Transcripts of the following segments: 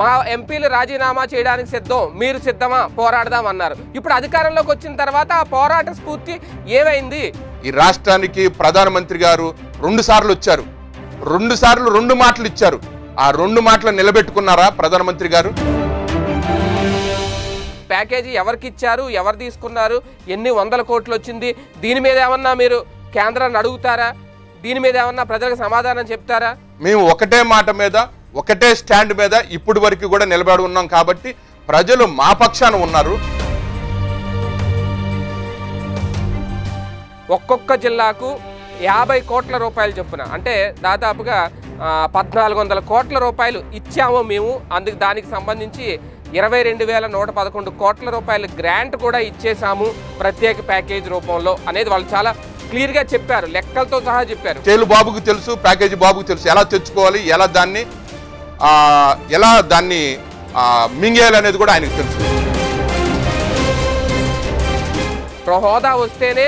మా ఎంపీలు రాజీనామా చేయడానికి సిద్ధం మీరు సిద్ధమా పోరాడదాం అన్నారు ఇప్పుడు అధికారంలోకి వచ్చిన తర్వాత ఆ పోరాట స్ఫూర్తి ఏమైంది ఈ రాష్ట్రానికి ప్రధానమంత్రి గారు రెండు సార్లు వచ్చారు రెండు సార్లు రెండు మాటలు ఇచ్చారు ఆ రెండు మాటలు నిలబెట్టుకున్నారా ప్రధానమంత్రి గారు ప్యాకేజీ ఎవరికి ఇచ్చారు ఎవరు తీసుకున్నారు ఎన్ని వందల కోట్లు వచ్చింది దీని మీద ఏమన్నా మీరు కేంద్రాన్ని అడుగుతారా దీని మీద ఏమన్నా ప్రజలకు సమాధానం చెప్తారా మేము ఒకటే మాట మీద ఒకటే స్టాండ్ మీద ఇప్పటి వరకు కూడా నిలబడి ఉన్నాం కాబట్టి ప్రజలు మా పక్షాన ఉన్నారు ఒక్కొక్క జిల్లాకు యాభై కోట్ల రూపాయలు చొప్పున అంటే దాదాపుగా పద్నాలుగు వందల కోట్ల రూపాయలు ఇచ్చాము మేము అందుకు దానికి సంబంధించి ఇరవై రెండు వేల నూట పదకొండు కోట్ల రూపాయల గ్రాంట్ కూడా ఇచ్చేసాము ప్రత్యేక ప్యాకేజ్ రూపంలో అనేది వాళ్ళు చాలా క్లియర్గా చెప్పారు లెక్కలతో సహా చెప్పారు తేలు బాబుకు తెలుసు ప్యాకేజీ బాబుకు తెలుసు ఎలా తెచ్చుకోవాలి ఎలా దాన్ని ఎలా దాన్ని మింగేయాలనేది కూడా ఆయనకు తెలుసు హోదా వస్తేనే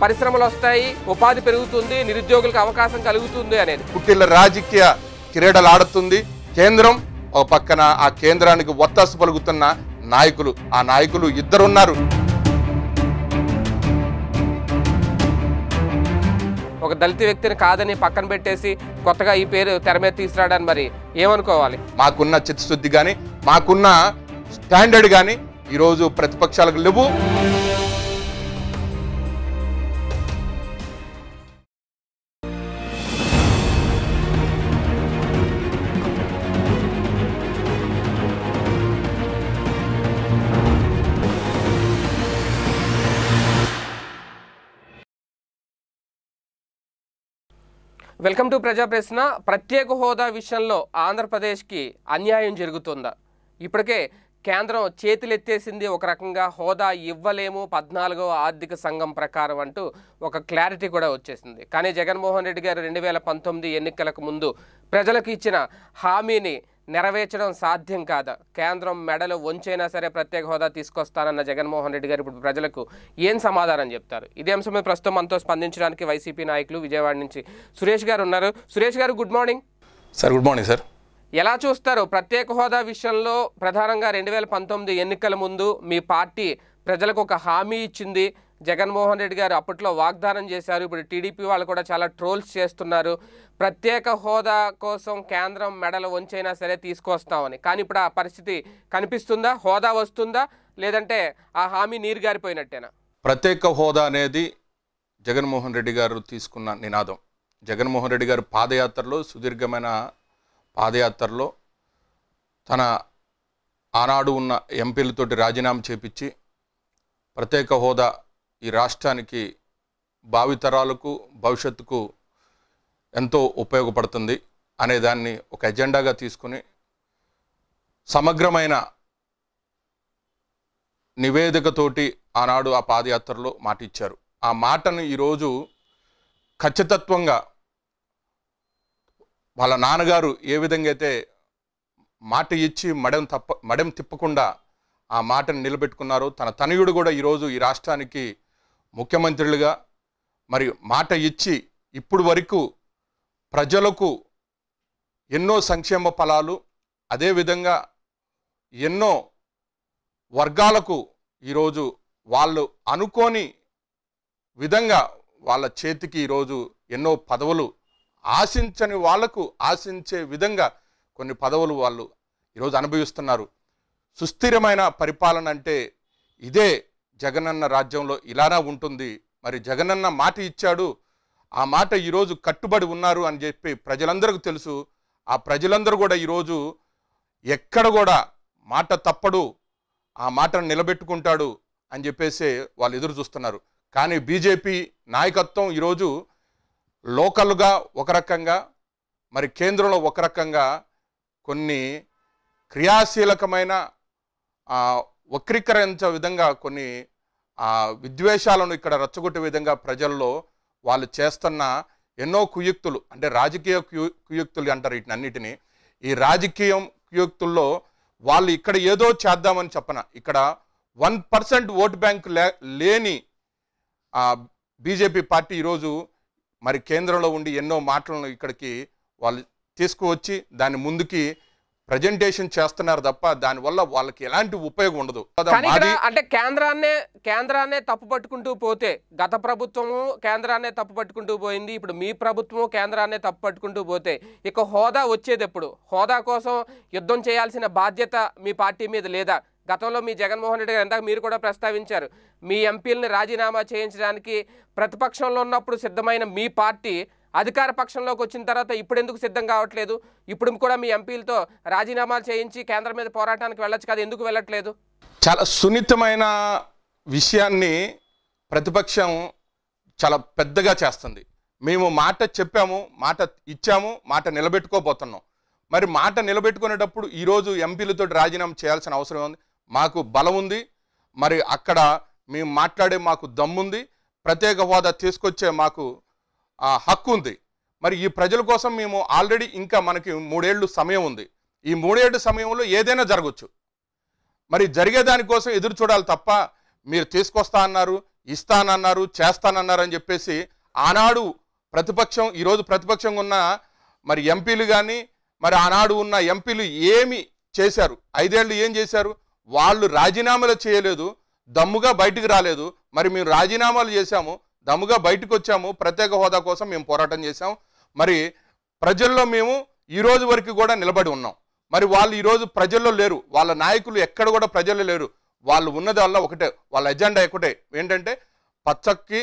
పరిశ్రమలు వస్తాయి ఉపాధి పెరుగుతుంది నిరుద్యోగులకు అవకాశం కలుగుతుంది అనేది పుట్టిల్ల రాజకీయ క్రీడలు ఆడుతుంది కేంద్రం ఒక పక్కన ఆ కేంద్రానికి ఒత్తాసు పలుకుతున్న నాయకులు ఆ నాయకులు ఇద్దరున్నారు ఒక దళిత వ్యక్తిని కాదని పక్కన పెట్టేసి కొత్తగా ఈ పేరు తెర మీద తీసుకురాడని మరి ఏమనుకోవాలి మాకున్న చిత్తశుద్ధి కానీ మాకున్న స్టాండర్డ్ కానీ ఈరోజు ప్రతిపక్షాలకు లేవు వెల్కమ్ టు ప్రజాప్రశ్న ప్రత్యేక హోదా విషయంలో ఆంధ్రప్రదేశ్కి అన్యాయం జరుగుతుందా ఇప్పటికే కేంద్రం చేతులెత్తేసింది ఒక రకంగా హోదా ఇవ్వలేము పద్నాలుగవ ఆర్థిక సంఘం ప్రకారం అంటూ ఒక క్లారిటీ కూడా వచ్చేసింది కానీ జగన్మోహన్ రెడ్డి గారు రెండు వేల పంతొమ్మిది ఎన్నికలకు ముందు ప్రజలకు ఇచ్చిన హామీని నెరవేర్చడం సాధ్యం కాదు కేంద్రం మెడలు వంచైనా సరే ప్రత్యేక హోదా తీసుకొస్తానన్న జగన్మోహన్ రెడ్డి గారు ఇప్పుడు ప్రజలకు ఏం సమాధానం చెప్తారు ఇదే అంశం మీద ప్రస్తుతం మనతో స్పందించడానికి వైసీపీ నాయకులు విజయవాడ నుంచి సురేష్ గారు ఉన్నారు సురేష్ గారు good morning sir good morning sir ఎలా చూస్తారు ప్రత్యేక హోదా విషయంలో ప్రధానంగా రెండు వేల పంతొమ్మిది ఎన్నికల ముందు మీ పార్టీ ప్రజలకు ఒక హామీ ఇచ్చింది జగన్మోహన్ రెడ్డి గారు అప్పట్లో వాగ్దానం చేశారు ఇప్పుడు టీడీపీ వాళ్ళు కూడా చాలా ట్రోల్స్ చేస్తున్నారు ప్రత్యేక హోదా కోసం కేంద్రం మెడలు వంచైనా సరే తీసుకొస్తామని కానీ ఇప్పుడు ఆ పరిస్థితి కనిపిస్తుందా హోదా వస్తుందా లేదంటే ఆ హామీ నీరు గారిపోయినట్టేనా ప్రత్యేక హోదా అనేది జగన్మోహన్ రెడ్డి గారు తీసుకున్న నినాదం జగన్మోహన్ రెడ్డి గారు పాదయాత్రలో సుదీర్ఘమైన పాదయాత్రలో తన ఆనాడు ఉన్న ఎంపీలతోటి రాజీనామా చేపించి ప్రత్యేక హోదా ఈ రాష్ట్రానికి భావితరాలకు భవిష్యత్తుకు ఎంతో ఉపయోగపడుతుంది అనే దాన్ని ఒక ఎజెండాగా తీసుకుని సమగ్రమైన నివేదికతోటి ఆనాడు ఆ పాదయాత్రలో మాట ఇచ్చారు ఆ మాటను ఈరోజు ఖచ్చితత్వంగా వాళ్ళ నాన్నగారు ఏ విధంగా అయితే మాట ఇచ్చి మడెం తప్ప మడెం తిప్పకుండా ఆ మాటను నిలబెట్టుకున్నారు తన తనయుడు కూడా ఈరోజు ఈ రాష్ట్రానికి ముఖ్యమంత్రులుగా మరి మాట ఇచ్చి ఇప్పుడు వరకు ప్రజలకు ఎన్నో సంక్షేమ ఫలాలు అదేవిధంగా ఎన్నో వర్గాలకు ఈరోజు వాళ్ళు అనుకోని విధంగా వాళ్ళ చేతికి ఈరోజు ఎన్నో పదవులు ఆశించని వాళ్లకు ఆశించే విధంగా కొన్ని పదవులు వాళ్ళు ఈరోజు అనుభవిస్తున్నారు సుస్థిరమైన పరిపాలన అంటే ఇదే జగనన్న రాజ్యంలో ఇలానా ఉంటుంది మరి జగనన్న మాట ఇచ్చాడు ఆ మాట ఈరోజు కట్టుబడి ఉన్నారు అని చెప్పి ప్రజలందరికీ తెలుసు ఆ ప్రజలందరూ కూడా ఈరోజు ఎక్కడ కూడా మాట తప్పడు ఆ మాటను నిలబెట్టుకుంటాడు అని చెప్పేసి వాళ్ళు ఎదురు చూస్తున్నారు కానీ బీజేపీ నాయకత్వం ఈరోజు లోకల్గా ఒక రకంగా మరి కేంద్రంలో ఒక రకంగా కొన్ని క్రియాశీలకమైన వక్రీకరించే విధంగా కొన్ని విద్వేషాలను ఇక్కడ రచ్చగొట్టే విధంగా ప్రజల్లో వాళ్ళు చేస్తున్న ఎన్నో కుయుక్తులు అంటే రాజకీయ కుయుక్తులు అంటారు వీటిని అన్నిటినీ ఈ రాజకీయం కుయుక్తుల్లో వాళ్ళు ఇక్కడ ఏదో చేద్దామని చెప్పన ఇక్కడ వన్ పర్సెంట్ ఓట్ బ్యాంక్ లే లేని బీజేపీ పార్టీ ఈరోజు మరి కేంద్రంలో ఉండి ఎన్నో మాటలను ఇక్కడికి వాళ్ళు తీసుకువచ్చి దాని ముందుకి ప్రజెంటేషన్ చేస్తున్నారు తప్ప దానివల్ల వాళ్ళకి ఎలాంటి ఉపయోగం ఉండదు అంటే కేంద్రాన్నే కేంద్రాన్నే తప్పు పట్టుకుంటూ పోతే గత ప్రభుత్వము కేంద్రాన్నే తప్పు పట్టుకుంటూ పోయింది ఇప్పుడు మీ ప్రభుత్వము కేంద్రాన్నే తప్పు పట్టుకుంటూ పోతే ఇక హోదా వచ్చేది ఎప్పుడు హోదా కోసం యుద్ధం చేయాల్సిన బాధ్యత మీ పార్టీ మీద లేదా గతంలో మీ జగన్మోహన్ రెడ్డి గారు ఇందాక మీరు కూడా ప్రస్తావించారు మీ ఎంపీలని రాజీనామా చేయించడానికి ప్రతిపక్షంలో ఉన్నప్పుడు సిద్ధమైన మీ పార్టీ అధికార పక్షంలోకి వచ్చిన తర్వాత ఇప్పుడు ఎందుకు సిద్ధం కావట్లేదు ఇప్పుడు కూడా మీ ఎంపీలతో రాజీనామాలు చేయించి కేంద్రం మీద పోరాటానికి వెళ్ళచ్చు కదా ఎందుకు వెళ్ళట్లేదు చాలా సున్నితమైన విషయాన్ని ప్రతిపక్షం చాలా పెద్దగా చేస్తుంది మేము మాట చెప్పాము మాట ఇచ్చాము మాట నిలబెట్టుకోబోతున్నాం మరి మాట నిలబెట్టుకునేటప్పుడు ఈరోజు ఎంపీలతో రాజీనామా చేయాల్సిన అవసరం ఉంది మాకు బలం ఉంది మరి అక్కడ మేము మాట్లాడే మాకు దమ్ముంది ప్రత్యేక హోదా తీసుకొచ్చే మాకు హక్కు ఉంది మరి ఈ ప్రజల కోసం మేము ఆల్రెడీ ఇంకా మనకి మూడేళ్లు సమయం ఉంది ఈ మూడేళ్ళు సమయంలో ఏదైనా జరగచ్చు మరి జరిగేదానికోసం ఎదురు చూడాలి తప్ప మీరు తీసుకొస్తా అన్నారు ఇస్తానన్నారు చేస్తానన్నారు అని చెప్పేసి ఆనాడు ప్రతిపక్షం ఈరోజు ప్రతిపక్షంగా ఉన్న మరి ఎంపీలు కానీ మరి ఆనాడు ఉన్న ఎంపీలు ఏమి చేశారు ఐదేళ్లు ఏం చేశారు వాళ్ళు రాజీనామాలు చేయలేదు దమ్ముగా బయటికి రాలేదు మరి మేము రాజీనామాలు చేశాము దమ్ముగా బయటకు వచ్చాము ప్రత్యేక హోదా కోసం మేము పోరాటం చేశాము మరి ప్రజల్లో మేము ఈ రోజు వరకు కూడా నిలబడి ఉన్నాం మరి వాళ్ళు ఈరోజు ప్రజల్లో లేరు వాళ్ళ నాయకులు ఎక్కడ కూడా ప్రజల్లో లేరు వాళ్ళు ఉన్నదల్లా ఒకటే వాళ్ళ ఎజెండా ఒకటే ఏంటంటే పచ్చక్కి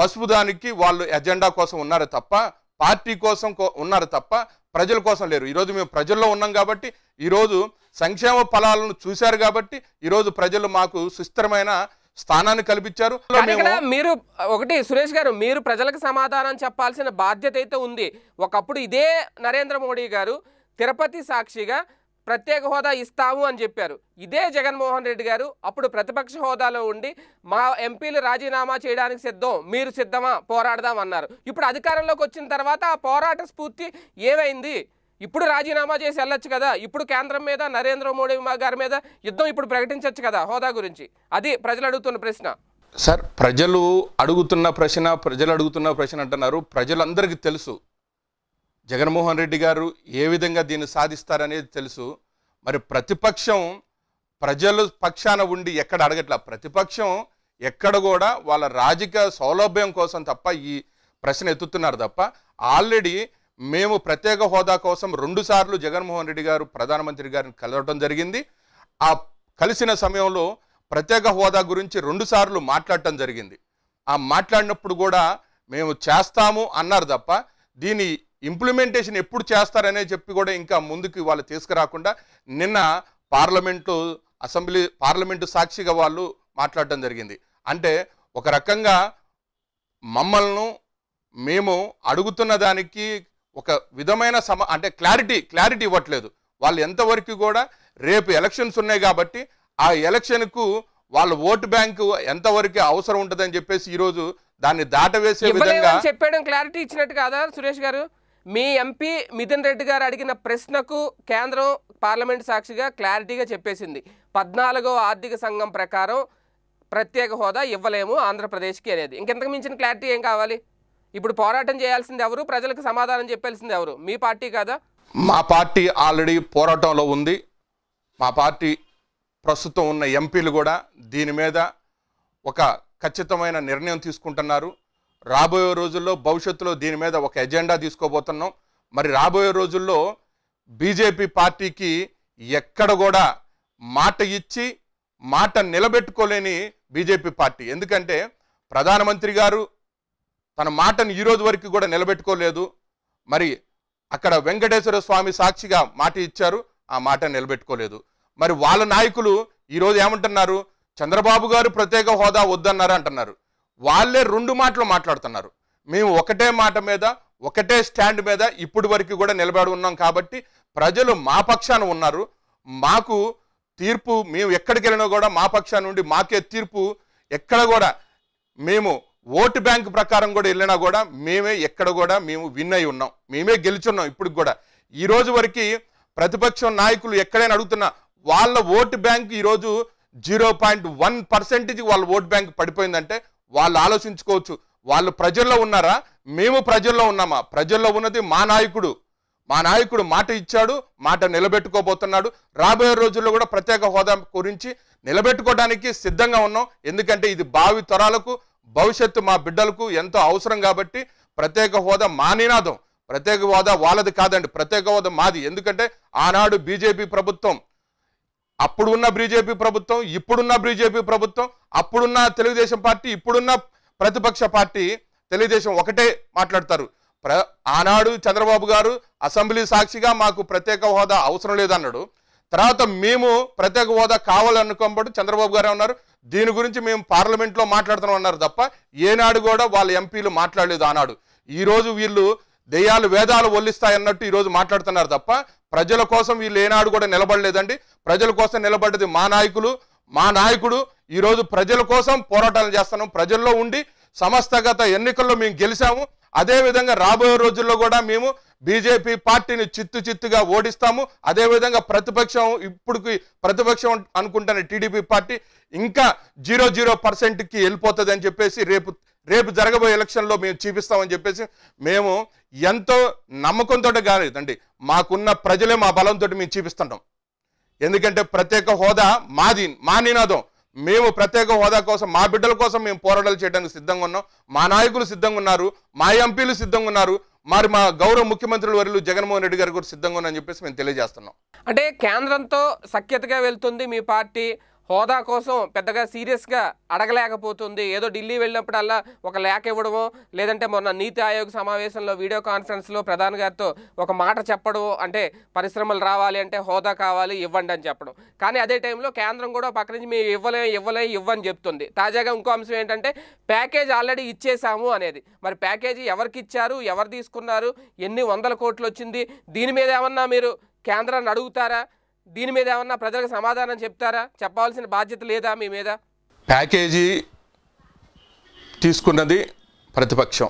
పసుపు దానికి వాళ్ళు ఎజెండా కోసం ఉన్నారు తప్ప పార్టీ కోసం ఉన్నారు తప్ప ప్రజల కోసం లేరు ఈరోజు మేము ప్రజల్లో ఉన్నాం కాబట్టి ఈరోజు సంక్షేమ ఫలాలను చూశారు కాబట్టి ఈరోజు ప్రజలు మాకు సుస్థిరమైన స్థానాన్ని కల్పించారు మీరు ఒకటి సురేష్ గారు మీరు ప్రజలకు సమాధానం చెప్పాల్సిన బాధ్యత అయితే ఉంది ఒకప్పుడు ఇదే నరేంద్ర మోడీ గారు తిరుపతి సాక్షిగా ప్రత్యేక హోదా ఇస్తాము అని చెప్పారు ఇదే జగన్మోహన్ రెడ్డి గారు అప్పుడు ప్రతిపక్ష హోదాలో ఉండి మా ఎంపీలు రాజీనామా చేయడానికి సిద్ధం మీరు సిద్ధమా పోరాడదాం అన్నారు ఇప్పుడు అధికారంలోకి వచ్చిన తర్వాత ఆ పోరాట స్ఫూర్తి ఏమైంది ఇప్పుడు రాజీనామా చేసి వెళ్ళొచ్చు కదా ఇప్పుడు కేంద్రం మీద నరేంద్ర మోడీ గారి మీద యుద్ధం ఇప్పుడు ప్రకటించవచ్చు కదా హోదా గురించి అది ప్రజలు అడుగుతున్న ప్రశ్న సార్ ప్రజలు అడుగుతున్న ప్రశ్న ప్రజలు అడుగుతున్న ప్రశ్న అంటున్నారు ప్రజలందరికీ తెలుసు జగన్మోహన్ రెడ్డి గారు ఏ విధంగా దీన్ని సాధిస్తారనేది తెలుసు మరి ప్రతిపక్షం ప్రజలు పక్షాన ఉండి ఎక్కడ అడగట్లా ప్రతిపక్షం ఎక్కడ కూడా వాళ్ళ రాజకీయ సౌలభ్యం కోసం తప్ప ఈ ప్రశ్న ఎత్తుతున్నారు తప్ప ఆల్రెడీ మేము ప్రత్యేక హోదా కోసం రెండుసార్లు జగన్మోహన్ రెడ్డి గారు ప్రధానమంత్రి గారిని కలవడం జరిగింది ఆ కలిసిన సమయంలో ప్రత్యేక హోదా గురించి రెండుసార్లు మాట్లాడటం జరిగింది ఆ మాట్లాడినప్పుడు కూడా మేము చేస్తాము అన్నారు తప్ప దీని ఇంప్లిమెంటేషన్ ఎప్పుడు చేస్తారనే చెప్పి కూడా ఇంకా ముందుకు వాళ్ళు తీసుకురాకుండా నిన్న పార్లమెంటు అసెంబ్లీ పార్లమెంటు సాక్షిగా వాళ్ళు మాట్లాడటం జరిగింది అంటే ఒక రకంగా మమ్మల్ని మేము అడుగుతున్న దానికి ఒక విధమైన సమ అంటే క్లారిటీ క్లారిటీ ఇవ్వట్లేదు వాళ్ళు ఎంతవరకు కూడా రేపు ఎలక్షన్స్ ఉన్నాయి కాబట్టి ఆ ఎలక్షన్కు వాళ్ళ ఓటు బ్యాంకు ఎంతవరకు అవసరం ఉంటుందని చెప్పేసి ఈరోజు దాన్ని దాటవేసే విధంగా చెప్పడం క్లారిటీ ఇచ్చినట్టు కాదా సురేష్ గారు మీ ఎంపీ మిథున్ రెడ్డి గారు అడిగిన ప్రశ్నకు కేంద్రం పార్లమెంట్ సాక్షిగా క్లారిటీగా చెప్పేసింది పద్నాలుగో ఆర్థిక సంఘం ప్రకారం ప్రత్యేక హోదా ఇవ్వలేము ఆంధ్రప్రదేశ్కి అనేది ఇంకెంతకు మించిన క్లారిటీ ఏం కావాలి ఇప్పుడు పోరాటం చేయాల్సింది ఎవరు ప్రజలకు సమాధానం చెప్పాల్సింది ఎవరు మీ పార్టీ కాదా మా పార్టీ ఆల్రెడీ పోరాటంలో ఉంది మా పార్టీ ప్రస్తుతం ఉన్న ఎంపీలు కూడా దీని మీద ఒక ఖచ్చితమైన నిర్ణయం తీసుకుంటున్నారు రాబోయే రోజుల్లో భవిష్యత్తులో దీని మీద ఒక ఎజెండా తీసుకోబోతున్నాం మరి రాబోయే రోజుల్లో బీజేపీ పార్టీకి ఎక్కడ కూడా మాట ఇచ్చి మాట నిలబెట్టుకోలేని బీజేపీ పార్టీ ఎందుకంటే ప్రధానమంత్రి గారు తన మాటను ఈరోజు వరకు కూడా నిలబెట్టుకోలేదు మరి అక్కడ వెంకటేశ్వర స్వామి సాక్షిగా మాట ఇచ్చారు ఆ మాట నిలబెట్టుకోలేదు మరి వాళ్ళ నాయకులు ఈరోజు ఏమంటున్నారు చంద్రబాబు గారు ప్రత్యేక హోదా వద్దన్నారు అంటున్నారు వాళ్ళే రెండు మాటలు మాట్లాడుతున్నారు మేము ఒకటే మాట మీద ఒకటే స్టాండ్ మీద ఇప్పుడు వరకు కూడా నిలబడి ఉన్నాం కాబట్టి ప్రజలు మా పక్షాన ఉన్నారు మాకు తీర్పు మేము ఎక్కడికి వెళ్ళినా కూడా మా పక్షాన నుండి మాకే తీర్పు ఎక్కడ కూడా మేము ఓటు బ్యాంక్ ప్రకారం కూడా వెళ్ళినా కూడా మేమే ఎక్కడ కూడా మేము విన్ అయి ఉన్నాం మేమే గెలుచున్నాం ఇప్పుడు కూడా ఈ రోజు వరకు ప్రతిపక్షం నాయకులు ఎక్కడైనా అడుగుతున్నా వాళ్ళ ఓటు బ్యాంక్ ఈరోజు జీరో పాయింట్ వన్ పర్సెంటేజ్ వాళ్ళ ఓటు బ్యాంక్ పడిపోయిందంటే వాళ్ళు ఆలోచించుకోవచ్చు వాళ్ళు ప్రజల్లో ఉన్నారా మేము ప్రజల్లో ఉన్నామా ప్రజల్లో ఉన్నది మా నాయకుడు మా నాయకుడు మాట ఇచ్చాడు మాట నిలబెట్టుకోబోతున్నాడు రాబోయే రోజుల్లో కూడా ప్రత్యేక హోదా గురించి నిలబెట్టుకోవడానికి సిద్ధంగా ఉన్నాం ఎందుకంటే ఇది భావి తరాలకు భవిష్యత్తు మా బిడ్డలకు ఎంతో అవసరం కాబట్టి ప్రత్యేక హోదా మా నినాదం ప్రత్యేక హోదా వాళ్ళది కాదండి ప్రత్యేక హోదా మాది ఎందుకంటే ఆనాడు బీజేపీ ప్రభుత్వం అప్పుడు ఉన్న బీజేపీ ప్రభుత్వం ఇప్పుడున్న బీజేపీ ప్రభుత్వం అప్పుడున్న తెలుగుదేశం పార్టీ ఇప్పుడున్న ప్రతిపక్ష పార్టీ తెలుగుదేశం ఒకటే మాట్లాడతారు ప్ర ఆనాడు చంద్రబాబు గారు అసెంబ్లీ సాక్షిగా మాకు ప్రత్యేక హోదా అవసరం లేదన్నాడు తర్వాత మేము ప్రత్యేక హోదా కావాలనుకోబడు చంద్రబాబు గారు ఉన్నారు దీని గురించి మేము పార్లమెంట్లో మాట్లాడుతున్నాం అన్నారు తప్ప ఏనాడు కూడా వాళ్ళ ఎంపీలు మాట్లాడలేదు ఆనాడు ఈరోజు వీళ్ళు దెయ్యాలు వేదాలు ఒల్లిస్తాయన్నట్టు ఈరోజు మాట్లాడుతున్నారు తప్ప ప్రజల కోసం వీళ్ళు ఏనాడు కూడా నిలబడలేదండి ప్రజల కోసం నిలబడ్డది మా నాయకులు మా నాయకుడు ఈరోజు ప్రజల కోసం పోరాటాలు చేస్తున్నాం ప్రజల్లో ఉండి సమస్తగత ఎన్నికల్లో మేము గెలిచాము అదేవిధంగా రాబోయే రోజుల్లో కూడా మేము బీజేపీ పార్టీని చిత్తు చిత్తుగా ఓడిస్తాము అదేవిధంగా ప్రతిపక్షం ఇప్పుడుకి ప్రతిపక్షం అనుకుంటున్న టీడీపీ పార్టీ ఇంకా జీరో జీరో పర్సెంట్కి వెళ్ళిపోతుంది అని చెప్పేసి రేపు రేపు జరగబోయే ఎలక్షన్లో మేము చూపిస్తామని చెప్పేసి మేము ఎంతో నమ్మకంతో కాలేదండి మాకున్న ప్రజలే మా బలంతో మేము చూపిస్తుంటాం ఎందుకంటే ప్రత్యేక హోదా మాది మా నినాదం మేము ప్రత్యేక హోదా కోసం మా బిడ్డల కోసం మేము పోరాటాలు చేయడానికి సిద్ధంగా ఉన్నాం మా నాయకులు సిద్ధంగా ఉన్నారు మా ఎంపీలు సిద్ధంగా ఉన్నారు మరి మా గౌరవ ముఖ్యమంత్రులు వర్యులు జగన్మోహన్ రెడ్డి గారు కూడా సిద్ధంగా ఉన్నారని చెప్పేసి మేము తెలియజేస్తున్నాం అంటే కేంద్రంతో సఖ్యతగా వెళ్తుంది మీ పార్టీ హోదా కోసం పెద్దగా సీరియస్గా అడగలేకపోతుంది ఏదో ఢిల్లీ వెళ్ళినప్పుడల్లా ఒక లేఖ ఇవ్వడమో లేదంటే మొన్న నీతి ఆయోగ్ సమావేశంలో వీడియో కాన్ఫరెన్స్లో ప్రధాని గారితో ఒక మాట చెప్పడం అంటే పరిశ్రమలు రావాలి అంటే హోదా కావాలి ఇవ్వండి అని చెప్పడం కానీ అదే టైంలో కేంద్రం కూడా పక్క నుంచి మేము ఇవ్వలేం ఇవ్వలేం ఇవ్వని చెప్తుంది తాజాగా ఇంకో అంశం ఏంటంటే ప్యాకేజ్ ఆల్రెడీ ఇచ్చేసాము అనేది మరి ప్యాకేజీ ఎవరికి ఇచ్చారు ఎవరు తీసుకున్నారు ఎన్ని వందల కోట్లు వచ్చింది దీని మీద ఏమన్నా మీరు కేంద్రాన్ని అడుగుతారా దీని మీద ఏమన్నా ప్రజలకు సమాధానం చెప్తారా చెప్పవలసిన బాధ్యత లేదా మీ మీద ప్యాకేజీ తీసుకున్నది ప్రతిపక్షం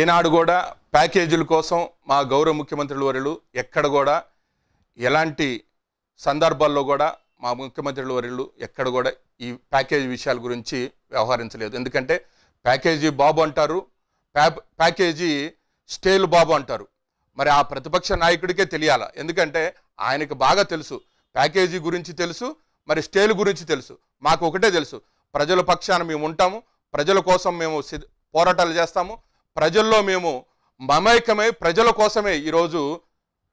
ఏనాడు కూడా ప్యాకేజీల కోసం మా గౌరవ ముఖ్యమంత్రుల వర్యులు ఎక్కడ కూడా ఎలాంటి సందర్భాల్లో కూడా మా ముఖ్యమంత్రుల వర్యులు ఎక్కడ కూడా ఈ ప్యాకేజీ విషయాల గురించి వ్యవహరించలేదు ఎందుకంటే ప్యాకేజీ బాబు అంటారు ప్యాకేజీ స్టేల్ బాబు అంటారు మరి ఆ ప్రతిపక్ష నాయకుడికే తెలియాల ఎందుకంటే ఆయనకు బాగా తెలుసు ప్యాకేజీ గురించి తెలుసు మరి స్టేల్ గురించి తెలుసు మాకు ఒకటే తెలుసు ప్రజల పక్షాన మేము ఉంటాము ప్రజల కోసం మేము పోరాటాలు చేస్తాము ప్రజల్లో మేము మమైకమై ప్రజల కోసమే ఈరోజు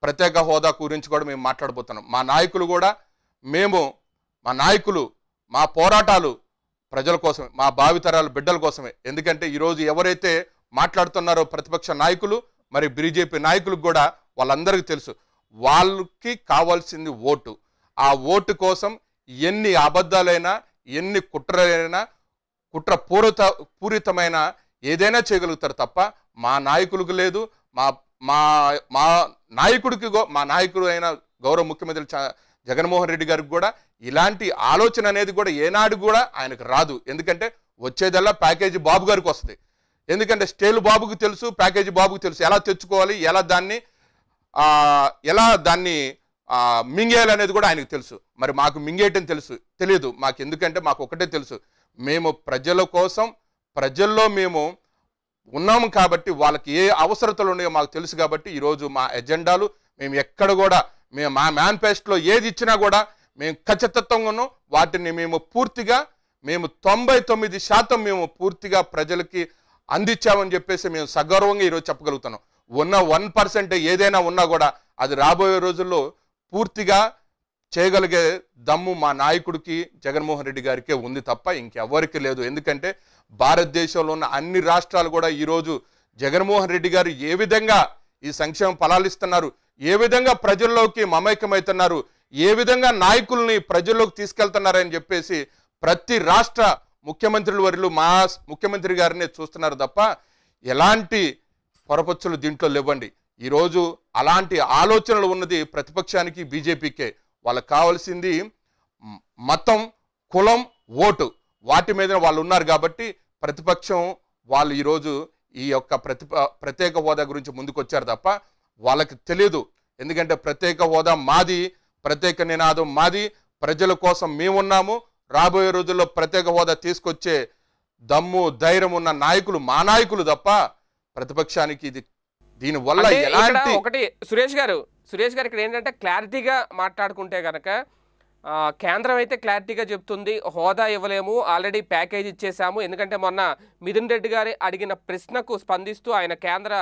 ప్రత్యేక హోదా గురించి కూడా మేము మాట్లాడబోతున్నాం మా నాయకులు కూడా మేము మా నాయకులు మా పోరాటాలు ప్రజల కోసమే మా భావితరాలు బిడ్డల కోసమే ఎందుకంటే ఈరోజు ఎవరైతే మాట్లాడుతున్నారో ప్రతిపక్ష నాయకులు మరి బీజేపీ నాయకులకు కూడా వాళ్ళందరికీ తెలుసు వాళ్ళకి కావాల్సింది ఓటు ఆ ఓటు కోసం ఎన్ని అబద్ధాలైనా ఎన్ని కుట్రలైనా కుట్ర పూరిత పూరితమైన ఏదైనా చేయగలుగుతారు తప్ప మా నాయకులకు లేదు మా మా మా నాయకుడికి మా నాయకుడు అయిన గౌరవ ముఖ్యమంత్రి జగన్మోహన్ రెడ్డి గారికి కూడా ఇలాంటి ఆలోచన అనేది కూడా ఏనాడు కూడా ఆయనకు రాదు ఎందుకంటే వచ్చేదల్లా ప్యాకేజీ బాబు గారికి వస్తుంది ఎందుకంటే స్టేలు బాబుకు తెలుసు ప్యాకేజీ బాబుకు తెలుసు ఎలా తెచ్చుకోవాలి ఎలా దాన్ని ఎలా దాన్ని మింగేయాలనేది కూడా ఆయనకు తెలుసు మరి మాకు మింగేయటం తెలుసు తెలియదు మాకు ఎందుకంటే మాకు ఒకటే తెలుసు మేము ప్రజల కోసం ప్రజల్లో మేము ఉన్నాము కాబట్టి వాళ్ళకి ఏ అవసరతలు ఉన్నాయో మాకు తెలుసు కాబట్టి ఈరోజు మా ఎజెండాలు మేము ఎక్కడ కూడా మేము మా మేనిఫెస్టోలో ఏది ఇచ్చినా కూడా మేము ఖచ్చితత్వంగాను వాటిని మేము పూర్తిగా మేము తొంభై తొమ్మిది శాతం మేము పూర్తిగా ప్రజలకి అందించామని చెప్పేసి మేము సగౌరవంగా ఈరోజు చెప్పగలుగుతున్నాం ఉన్న వన్ పర్సెంట్ ఏదైనా ఉన్నా కూడా అది రాబోయే రోజుల్లో పూర్తిగా చేయగలిగే దమ్ము మా నాయకుడికి జగన్మోహన్ రెడ్డి గారికే ఉంది తప్ప ఇంకెవరికి లేదు ఎందుకంటే భారతదేశంలో ఉన్న అన్ని రాష్ట్రాలు కూడా ఈరోజు జగన్మోహన్ రెడ్డి గారు ఏ విధంగా ఈ సంక్షేమ ఫలాలు ఏ విధంగా ప్రజల్లోకి మమైకమవుతున్నారు ఏ విధంగా నాయకుల్ని ప్రజల్లోకి తీసుకెళ్తున్నారని చెప్పేసి ప్రతి రాష్ట్ర ముఖ్యమంత్రుల వరిలో మా ముఖ్యమంత్రి గారినే చూస్తున్నారు తప్ప ఎలాంటి పొరపచ్చులు దీంట్లో లేవండి ఈరోజు అలాంటి ఆలోచనలు ఉన్నది ప్రతిపక్షానికి బీజేపీకే వాళ్ళకి కావాల్సింది మతం కులం ఓటు వాటి మీద వాళ్ళు ఉన్నారు కాబట్టి ప్రతిపక్షం వాళ్ళు ఈరోజు ఈ యొక్క ప్రతి ప్రత్యేక హోదా గురించి ముందుకొచ్చారు తప్ప వాళ్ళకి తెలియదు ఎందుకంటే ప్రత్యేక హోదా మాది ప్రత్యేక నినాదం మాది ప్రజల కోసం మేమున్నాము రాబోయే రోజుల్లో ప్రత్యేక హోదా తీసుకొచ్చే దమ్ము ధైర్యం ఉన్న నాయకులు మా నాయకులు తప్ప ప్రతిపక్షానికి ఇది దీని వల్ల ఒకటి సురేష్ గారు సురేష్ గారు ఇక్కడ ఏంటంటే క్లారిటీగా మాట్లాడుకుంటే కనుక కేంద్రం అయితే క్లారిటీగా చెప్తుంది హోదా ఇవ్వలేము ఆల్రెడీ ప్యాకేజ్ ఇచ్చేసాము ఎందుకంటే మొన్న మిథున్ రెడ్డి గారి అడిగిన ప్రశ్నకు స్పందిస్తూ ఆయన కేంద్ర